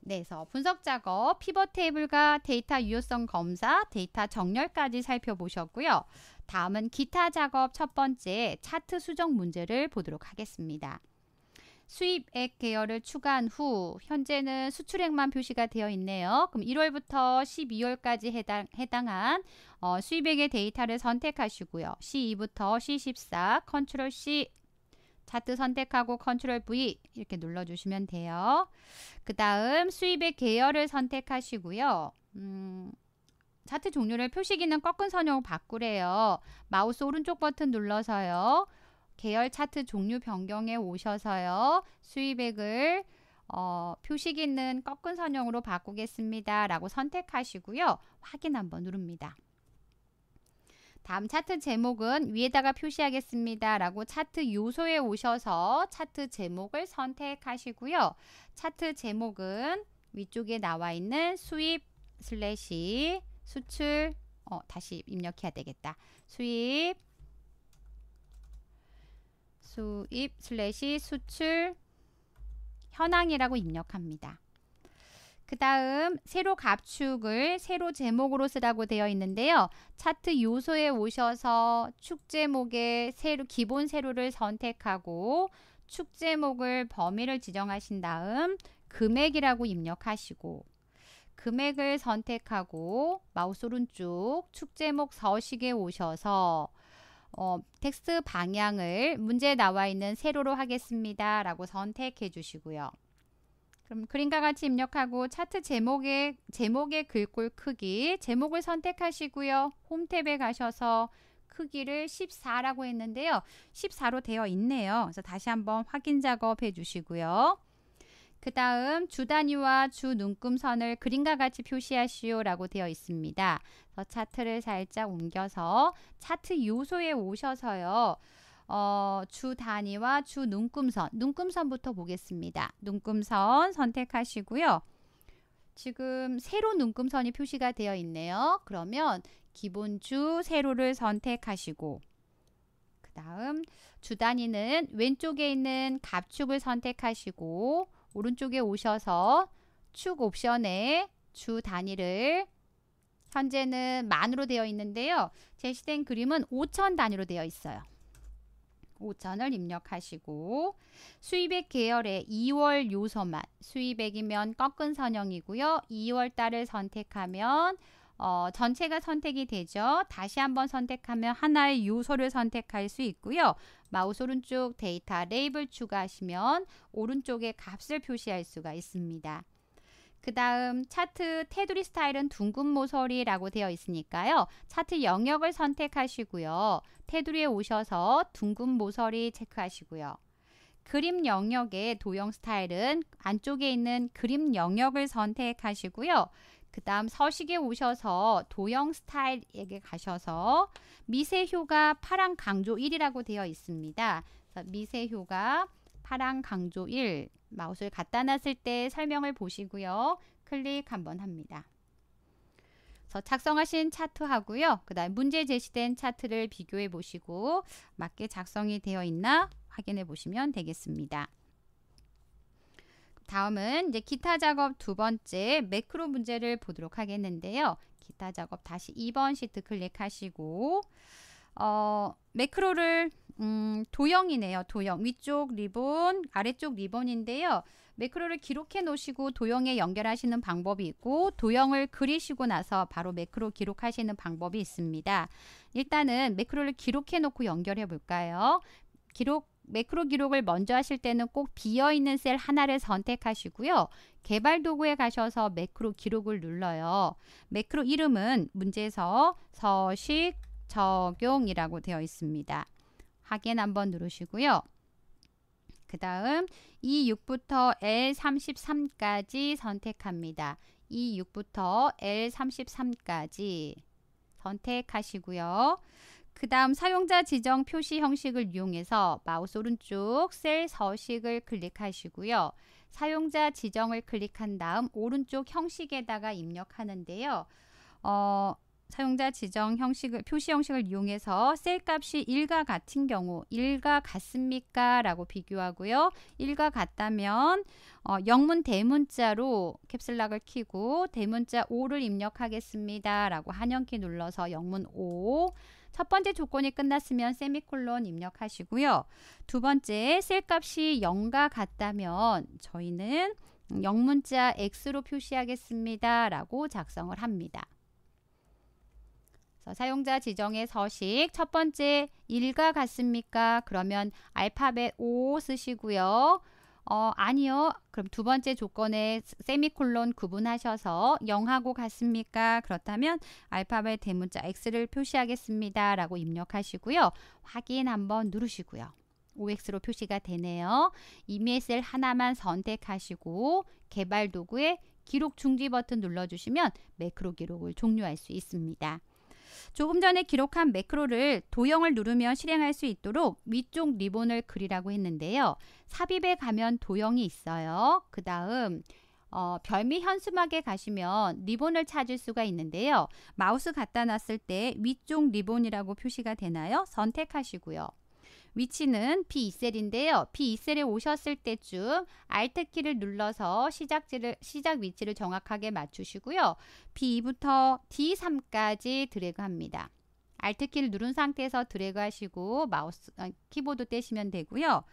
네, 서 분석 작업, 피벗 테이블과 데이터 유효성 검사, 데이터 정렬까지 살펴보셨고요. 다음은 기타 작업 첫 번째 차트 수정 문제를 보도록 하겠습니다. 수입액 계열을 추가한 후 현재는 수출액만 표시가 되어 있네요. 그럼 1월부터 12월까지 해당, 해당한 어, 수입액의 데이터를 선택하시고요. C2부터 C14 컨트롤 C 차트 선택하고 컨트롤 V 이렇게 눌러주시면 돼요. 그 다음 수입액 계열을 선택하시고요. 음, 차트 종류를 표시기는 꺾은 선형으로 바꾸래요. 마우스 오른쪽 버튼 눌러서요. 계열 차트 종류 변경에 오셔서요. 수입액을 어, 표식 있는 꺾은 선형으로 바꾸겠습니다. 라고 선택하시고요. 확인 한번 누릅니다. 다음 차트 제목은 위에다가 표시하겠습니다. 라고 차트 요소에 오셔서 차트 제목을 선택하시고요. 차트 제목은 위쪽에 나와 있는 수입 슬래시 수출 어, 다시 입력해야 되겠다. 수입 수입 슬래시 수출 현황이라고 입력합니다. 그 다음 세로 갑축을 세로 제목으로 쓰라고 되어 있는데요. 차트 요소에 오셔서 축 제목의 세로 기본 세로를 선택하고 축 제목을 범위를 지정하신 다음 금액이라고 입력하시고 금액을 선택하고 마우스 오른쪽 축 제목 서식에 오셔서 어, 텍스트 방향을 문제에 나와 있는 세로로 하겠습니다. 라고 선택해 주시고요. 그럼 그림과 같이 입력하고 차트 제목의 제목의 글꼴 크기 제목을 선택하시고요. 홈탭에 가셔서 크기를 14라고 했는데요. 14로 되어 있네요. 그래서 다시 한번 확인 작업해 주시고요. 그 다음 주 단위와 주 눈금선을 그림과 같이 표시하시오 라고 되어 있습니다. 차트를 살짝 옮겨서 차트 요소에 오셔서요. 어, 주 단위와 주 눈금선, 눈금선부터 보겠습니다. 눈금선 선택하시고요. 지금 세로 눈금선이 표시가 되어 있네요. 그러면 기본주 세로를 선택하시고 그 다음 주 단위는 왼쪽에 있는 값축을 선택하시고 오른쪽에 오셔서 축 옵션에 주 단위를 현재는 만으로 되어 있는데요. 제시된 그림은 5천 단위로 되어 있어요. 5천을 입력하시고 수입액 계열의 2월 요소만 수입액이면 꺾은 선형이고요. 2월달을 선택하면 어, 전체가 선택이 되죠. 다시 한번 선택하면 하나의 요소를 선택할 수 있고요. 마우스 오른쪽 데이터 레이블 추가하시면 오른쪽에 값을 표시할 수가 있습니다. 그 다음 차트 테두리 스타일은 둥근 모서리라고 되어 있으니까요. 차트 영역을 선택하시고요. 테두리에 오셔서 둥근 모서리 체크하시고요. 그림 영역의 도형 스타일은 안쪽에 있는 그림 영역을 선택하시고요. 그 다음 서식에 오셔서 도형 스타일에게 가셔서 미세효가 파랑 강조 1이라고 되어 있습니다. 미세효가 파랑 강조 1 마우스를 갖다 놨을 때 설명을 보시고요. 클릭 한번 합니다. 그래서 작성하신 차트하고요. 그 다음 문제 제시된 차트를 비교해 보시고 맞게 작성이 되어 있나 확인해 보시면 되겠습니다. 다음은 이제 기타 작업 두 번째 매크로 문제를 보도록 하겠는데요. 기타 작업 다시 2번 시트 클릭하시고 어, 매크로를 음, 도형이네요. 도형 위쪽 리본 아래쪽 리본인데요. 매크로를 기록해 놓으시고 도형에 연결하시는 방법이 있고 도형을 그리시고 나서 바로 매크로 기록하시는 방법이 있습니다. 일단은 매크로를 기록해 놓고 연결해 볼까요? 기록 매크로 기록을 먼저 하실 때는 꼭 비어있는 셀 하나를 선택하시고요. 개발 도구에 가셔서 매크로 기록을 눌러요. 매크로 이름은 문제에서 서식 적용이라고 되어 있습니다. 확인 한번 누르시고요. 그 다음 E6부터 L33까지 선택합니다. E6부터 L33까지 선택하시고요. 그 다음 사용자 지정 표시 형식을 이용해서 마우스 오른쪽 셀 서식을 클릭하시고요. 사용자 지정을 클릭한 다음 오른쪽 형식에다가 입력하는데요. 어, 사용자 지정 형식을 표시 형식을 이용해서 셀 값이 1과 같은 경우 1과 같습니까? 라고 비교하고요. 1과 같다면 어, 영문 대문자로 캡슐락을 키고 대문자 5를 입력하겠습니다. 라고 한영키 눌러서 영문 5첫 번째 조건이 끝났으면 세미콜론 입력하시고요. 두 번째 셀값이 0과 같다면 저희는 영문자 X로 표시하겠습니다. 라고 작성을 합니다. 사용자 지정의 서식 첫 번째 1과 같습니까? 그러면 알파벳 O 쓰시고요. 어, 아니요. 그럼 두 번째 조건에 세미콜론 구분하셔서 0하고 같습니까? 그렇다면 알파벳 대문자 X를 표시하겠습니다. 라고 입력하시고요. 확인 한번 누르시고요. OX로 표시가 되네요. 이 m s l 하나만 선택하시고 개발 도구에 기록 중지 버튼 눌러주시면 매크로 기록을 종료할 수 있습니다. 조금 전에 기록한 매크로를 도형을 누르면 실행할 수 있도록 위쪽 리본을 그리라고 했는데요. 삽입에 가면 도형이 있어요. 그 다음 어, 별미 현수막에 가시면 리본을 찾을 수가 있는데요. 마우스 갖다 놨을 때 위쪽 리본이라고 표시가 되나요? 선택하시고요. 위치는 B2셀인데요. B2셀에 오셨을 때쯤 Alt키를 눌러서 시작지를, 시작 위치를 정확하게 맞추시고요. B2부터 D3까지 드래그합니다. Alt키를 누른 상태에서 드래그하시고 마우스 어, 키보드 떼시면 되고요.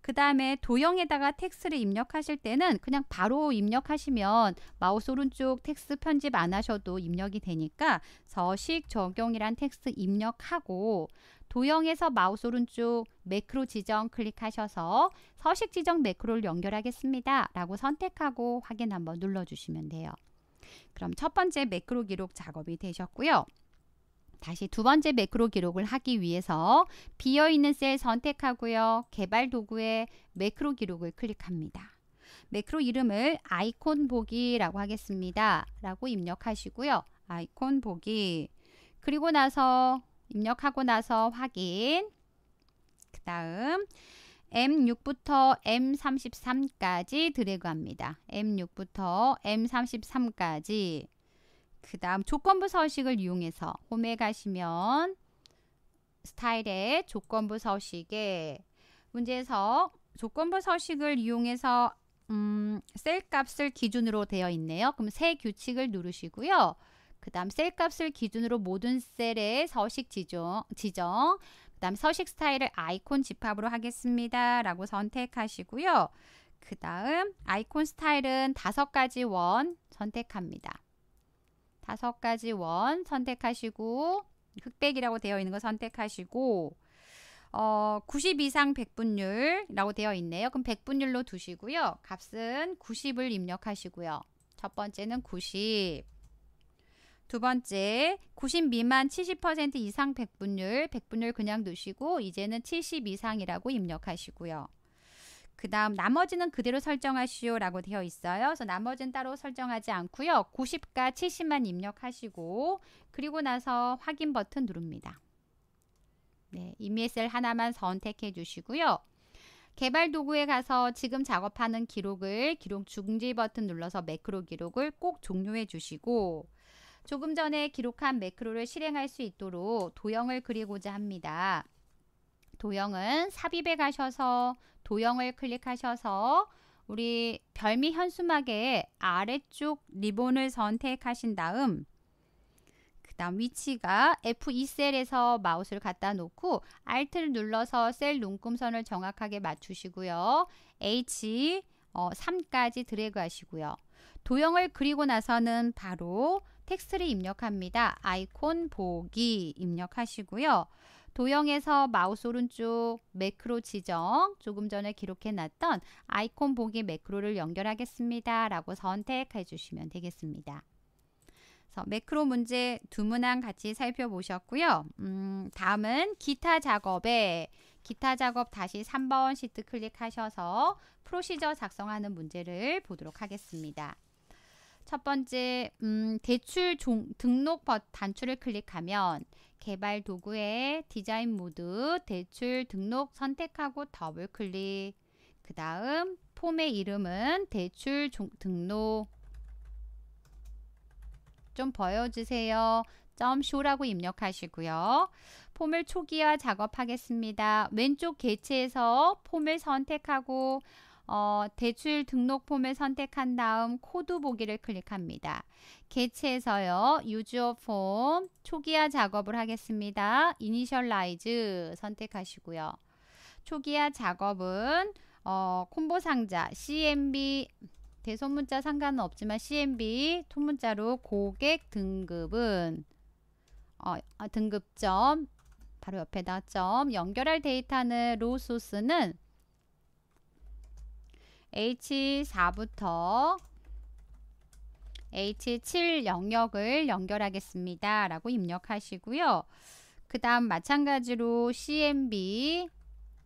그 다음에 도형에다가 텍스트를 입력하실 때는 그냥 바로 입력하시면 마우스 오른쪽 텍스트 편집 안 하셔도 입력이 되니까 서식 적용이란 텍스트 입력하고 도형에서 마우스 오른쪽 매크로 지정 클릭하셔서 서식 지정 매크로를 연결하겠습니다. 라고 선택하고 확인 한번 눌러주시면 돼요. 그럼 첫 번째 매크로 기록 작업이 되셨고요. 다시 두 번째 매크로 기록을 하기 위해서 비어있는 셀 선택하고요. 개발 도구에 매크로 기록을 클릭합니다. 매크로 이름을 아이콘 보기라고 하겠습니다. 라고 입력하시고요. 아이콘 보기 그리고 나서 입력하고 나서 확인 그 다음 M6부터 M33까지 드래그합니다. M6부터 M33까지 그 다음 조건부 서식을 이용해서 홈에 가시면 스타일의 조건부 서식에 문제에서 조건부 서식을 이용해서 음, 셀 값을 기준으로 되어 있네요. 그럼 새 규칙을 누르시고요. 그 다음 셀 값을 기준으로 모든 셀의 서식 지정, 지정 그 다음 서식 스타일을 아이콘 집합으로 하겠습니다. 라고 선택하시고요. 그 다음 아이콘 스타일은 다섯 가지 원 선택합니다. 다섯 가지 원 선택하시고 흑백이라고 되어 있는 거 선택하시고 어, 90 이상 백분율이라고 되어 있네요. 그럼 백분율로 두시고요. 값은 90을 입력하시고요. 첫 번째는 90. 두 번째, 90 미만 70% 이상 백분율, 백분율 그냥 두시고 이제는 70 이상이라고 입력하시고요. 그 다음 나머지는 그대로 설정하시오 라고 되어 있어요. 그래서 나머지는 따로 설정하지 않고요. 90과 70만 입력하시고 그리고 나서 확인 버튼 누릅니다. 네, 이 m s l 하나만 선택해 주시고요. 개발 도구에 가서 지금 작업하는 기록을 기록 중지 버튼 눌러서 매크로 기록을 꼭 종료해 주시고 조금 전에 기록한 매크로를 실행할 수 있도록 도형을 그리고자 합니다. 도형은 삽입에 가셔서 도형을 클릭하셔서 우리 별미 현수막의 아래쪽 리본을 선택하신 다음 그 다음 위치가 F2셀에서 마우스를 갖다 놓고 Alt를 눌러서 셀 눈금선을 정확하게 맞추시고요. H 3까지 어, 드래그 하시고요. 도형을 그리고 나서는 바로 텍스트를 입력합니다. 아이콘 보기 입력하시고요. 도형에서 마우스 오른쪽 매크로 지정 조금 전에 기록해 놨던 아이콘 보기 매크로를 연결하겠습니다. 라고 선택해 주시면 되겠습니다. 그래서 매크로 문제 두 문항 같이 살펴보셨고요. 음, 다음은 기타 작업에 기타 작업 다시 3번 시트 클릭하셔서 프로시저 작성하는 문제를 보도록 하겠습니다. 첫 번째 음, 대출 종, 등록 버, 단추를 클릭하면 개발 도구에 디자인 모드, 대출 등록 선택하고 더블 클릭. 그 다음 폼의 이름은 대출 종, 등록. 좀 보여주세요. 점쇼라고 입력하시고요. 폼을 초기화 작업하겠습니다. 왼쪽 개체에서 폼을 선택하고 어, 대출 등록 폼을 선택한 다음 코드 보기를 클릭합니다. 개체에서요. 유저 폼 초기화 작업을 하겠습니다. 이니셜라이즈 선택하시고요. 초기화 작업은 어, 콤보 상자 CMB 대소문자 상관은 없지만 CMB 토문자로 고객 등급은 어, 등급점 바로 옆에다 점 연결할 데이터는 로소스는 H4부터 H7 영역을 연결하겠습니다. 라고 입력하시고요. 그 다음 마찬가지로 CMB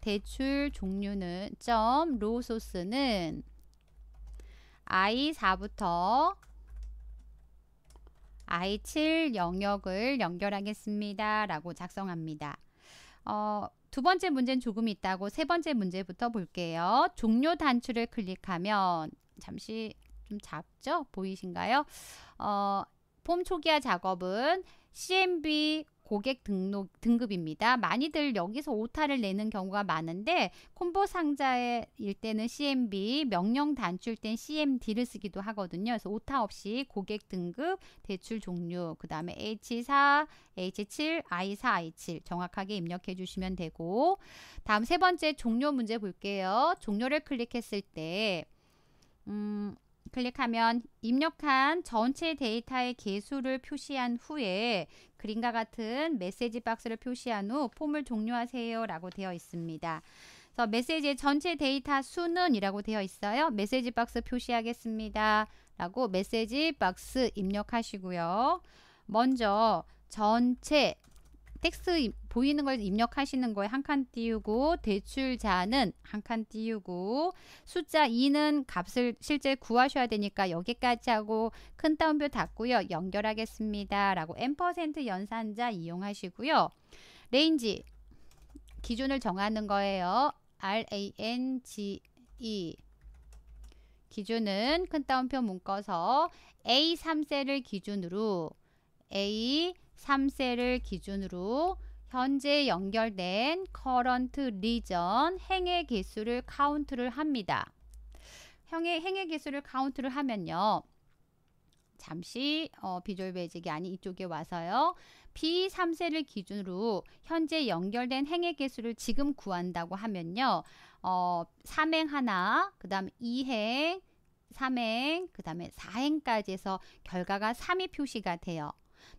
대출 종류는 점, 로 소스는 I4부터 I7 영역을 연결하겠습니다. 라고 작성합니다. 어, 두 번째 문제는 조금 있다고 세 번째 문제부터 볼게요. 종료 단추를 클릭하면 잠시 좀 작죠? 보이신가요? 어, 폼 초기화 작업은 CMB 고객 등록 등급입니다. 많이들 여기서 오타를 내는 경우가 많은데 콤보 상자일 때는 CMB, 명령 단출 땐 CMD를 쓰기도 하거든요. 그래서 오타 없이 고객 등급, 대출 종류, 그 다음에 H4, H7, I4, I7 정확하게 입력해 주시면 되고 다음 세 번째 종료 문제 볼게요. 종료를 클릭했을 때 음, 클릭하면 입력한 전체 데이터의 개수를 표시한 후에 그림과 같은 메시지 박스를 표시한 후 폼을 종료하세요 라고 되어 있습니다. 그래서 메시지의 전체 데이터 수는 이라고 되어 있어요. 메시지 박스 표시하겠습니다. 라고 메시지 박스 입력하시고요. 먼저 전체 텍스 보이는 걸 입력하시는 거에 한 칸 띄우고 대출자는 한 칸 띄우고 숫자 2는 값을 실제 구하셔야 되니까 여기까지 하고 큰 따옴표 닫고요. 연결하겠습니다. 라고 n% 연산자 이용하시고요. 레인지 기준을 정하는 거예요. range 기준은 큰 따옴표 묶어서 A3셀을 기준으로 A 3세를 기준으로 현재 연결된 current region 행의 개수를 카운트를 합니다. 형의 행의 개수를 카운트를 하면요. 잠시 어, 비졸 배직이 아닌 이쪽에 와서요. B3세를 기준으로 현재 연결된 행의 개수를 지금 구한다고 하면요. 어, 3행 하나, 그 다음 2행, 3행, 그 다음에 4행까지 해서 결과가 3이 표시가 돼요.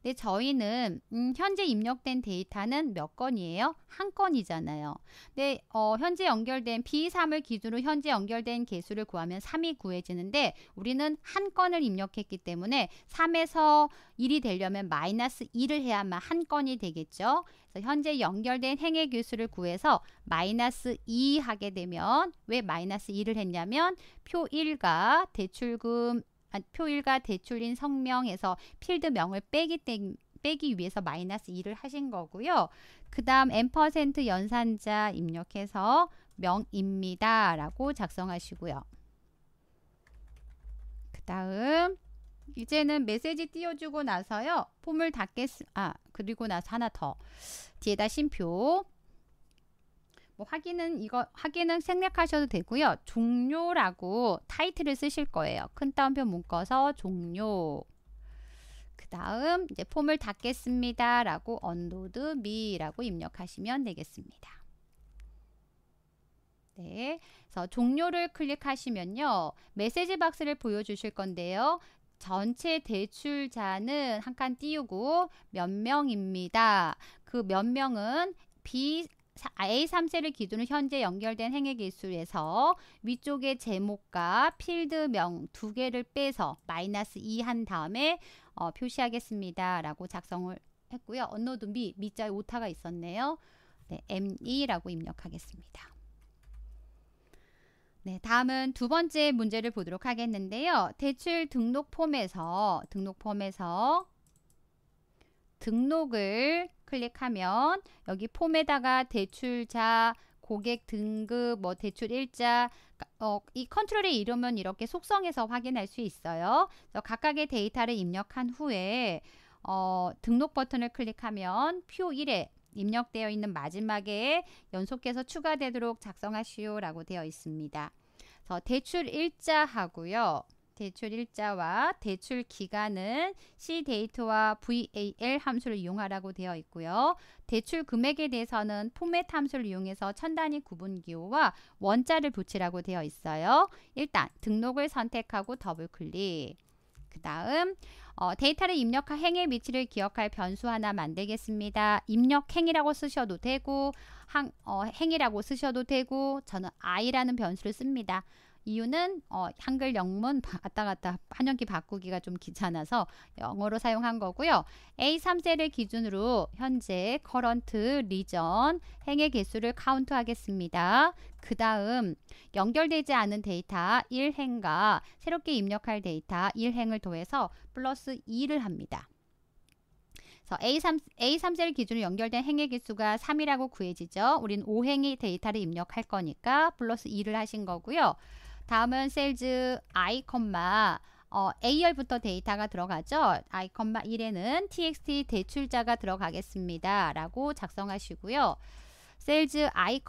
근데 네, 저희는 음, 현재 입력된 데이터는 몇 건이에요? 한 건이잖아요. 근데 네, 어, 현재 연결된 B3을 기준으로 현재 연결된 개수를 구하면 3이 구해지는데 우리는 한 건을 입력했기 때문에 3에서 1이 되려면 마이너스 1을 해야만 한 건이 되겠죠. 그래서 현재 연결된 행의 개수를 구해서 마이너스 2 하게 되면 왜 마이너스 2를 했냐면 표 1과 대출금 표일과 대출인 성명에서 필드명을 빼기 때문에 빼기 위해서 마이너스 2를 하신 거고요. 그 다음 n% 연산자 입력해서 명입니다. 라고 작성하시고요. 그 다음 이제는 메시지 띄워주고 나서요. 폼을 닫겠, 아, 그리고 나서 하나 더. 뒤에다 심표. 확인은 이거 확인은 생략하셔도 되고요. 종료라고 타이틀을 쓰실 거예요. 큰 따옴표 묶어서 종료. 그 다음 이제 폼을 닫겠습니다. 라고 언로드 미라고 입력하시면 되겠습니다. 네, 그래서 종료를 클릭하시면요. 메시지 박스를 보여주실 건데요. 전체 대출자는 한 칸 띄우고 몇 명입니다. 그 몇 명은 비 A3셀을 기준으로 현재 연결된 행의 기술에서 위쪽에 제목과 필드명 두 개를 빼서 마이너스 2 한 다음에 어, 표시하겠습니다. 라고 작성을 했고요. 언노드 미, 미자에 오타가 있었네요. 네, M2라고 입력하겠습니다. 네, 다음은 두 번째 문제를 보도록 하겠는데요. 대출 등록 폼에서 등록 폼에서 등록을 클릭하면 여기 폼에다가 대출자 고객 등급, 뭐 대출 일자, 어, 이컨트롤에이르면 이렇게 속성에서 확인할 수 있어요. 각각의 데이터를 입력한 후에 어, 등록 버튼을 클릭하면 표 1에 입력되어 있는 마지막에 연속해서 추가되도록 작성하시오 라고 되어 있습니다. 그래서 대출 일자 하고요. 대출 일자와 대출 기간은 C 데이트와 VAL 함수를 이용하라고 되어 있고요. 대출 금액에 대해서는 포맷 함수를 이용해서 천 단위 구분 기호와 원자를 붙이라고 되어 있어요. 일단 등록을 선택하고 더블 클릭. 그 다음 어, 데이터를 입력한 행의 위치를 기억할 변수 하나 만들겠습니다. 입력 행이라고 쓰셔도 되고 항, 어, 행이라고 쓰셔도 되고 저는 i라는 변수를 씁니다. 이유는 어, 한글 영문 왔다 갔다 환영기 바꾸기가 좀 귀찮아서 영어로 사용한 거고요. A3셀을 기준으로 현재 커런트 리전 행의 개수를 카운트 하겠습니다. 그 다음 연결되지 않은 데이터 1행과 새롭게 입력할 데이터 1행을 더해서 플러스 2를 합니다. 그래서 A3, A3셀 기준으로 연결된 행의 개수가 3이라고 구해지죠. 우린 5행의 데이터를 입력할 거니까 플러스 2를 하신 거고요. 다음은 셀즈 i, 어, AR부터 데이터가 들어가죠. i, 1에는 txt 대출자가 들어가겠습니다. 라고 작성하시고요. 셀즈 i,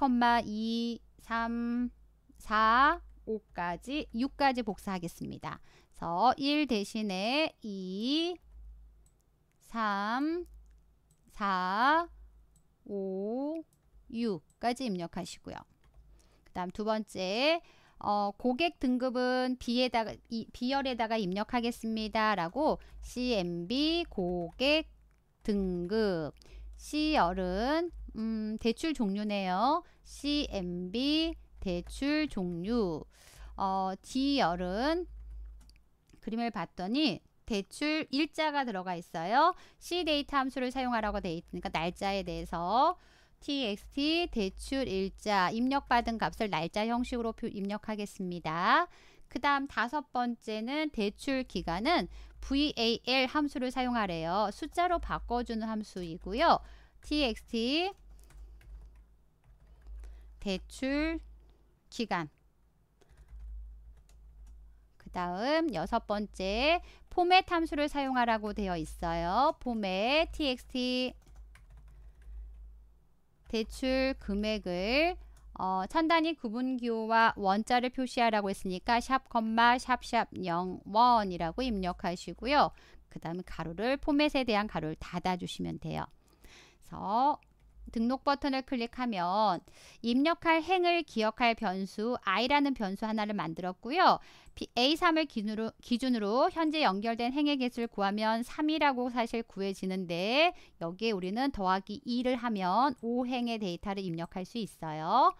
2, 3, 4, 5까지 6까지 복사하겠습니다. 그래서 1 대신에 2, 3, 4, 5, 6까지 입력하시고요. 그 다음 두 번째 어, 고객 등급은 B에다가 이, B열에다가 입력하겠습니다라고 CMB 고객 등급 C열은 음, 대출 종류네요. CMB 대출 종류 어, D열은 그림을 봤더니 대출 일자가 들어가 있어요. C 데이터 함수를 사용하라고 되어 있으니까 날짜에 대해서 txt 대출 일자 입력받은 값을 날짜 형식으로 입력하겠습니다. 그 다음 다섯 번째는 대출 기간은 VAL 함수를 사용하래요. 숫자로 바꿔주는 함수이고요. txt 대출 기간 그 다음 여섯 번째 포맷 함수를 사용하라고 되어 있어요. 포맷 txt 대출 금액을 어, 찬단위 구분기호와 원자를 표시하라고 했으니까 샵 콤마 샵샵 0원이라고 입력하시고요. 그 다음에 가로를 포맷에 대한 가로를 닫아주시면 돼요. 그래서 등록 버튼을 클릭하면 입력할 행을 기억할 변수 i라는 변수 하나를 만들었고요. A3을 기준으로, 기준으로 현재 연결된 행의 개수를 구하면 3이라고 사실 구해지는데 여기에 우리는 더하기 2를 하면 5행의 데이터를 입력할 수 있어요.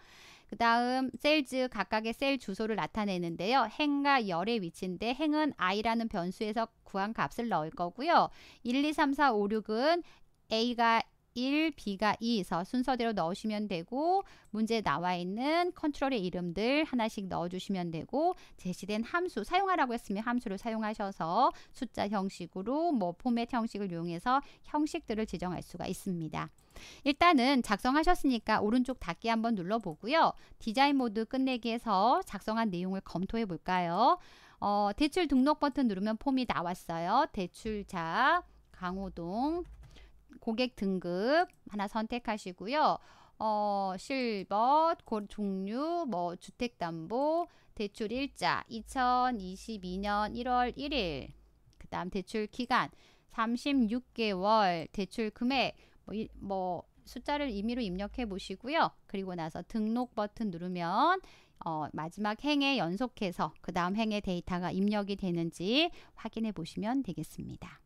그 다음 셀즈 각각의 셀 주소를 나타내는데요. 행과 열의 위치인데 행은 i라는 변수에서 구한 값을 넣을 거고요. 1, 2, 3, 4, 5, 6은 A가 1, B가 2 해서 순서대로 넣으시면 되고 문제 에 나와 있는 컨트롤의 이름들 하나씩 넣어주시면 되고 제시된 함수 사용하라고 했으면 함수를 사용하셔서 숫자 형식으로 뭐 포맷 형식을 이용해서 형식들을 지정할 수가 있습니다. 일단은 작성하셨으니까 오른쪽 닫기 한번 눌러보고요. 디자인 모드 끝내기에서 작성한 내용을 검토해 볼까요? 어, 대출 등록 버튼 누르면 폼이 나왔어요. 대출자 강호동 고객 등급 하나 선택하시고요. 어, 실버, 고, 종류, 뭐 주택담보, 대출 일자 2022년 1월 1일 그 다음 대출 기간 36개월 대출 금액 뭐, 이, 뭐 숫자를 임의로 입력해 보시고요. 그리고 나서 등록 버튼 누르면 어, 마지막 행에 연속해서 그 다음 행의 데이터가 입력이 되는지 확인해 보시면 되겠습니다.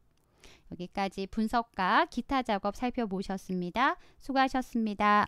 여기까지 분석과 기타 작업 살펴보셨습니다. 수고하셨습니다.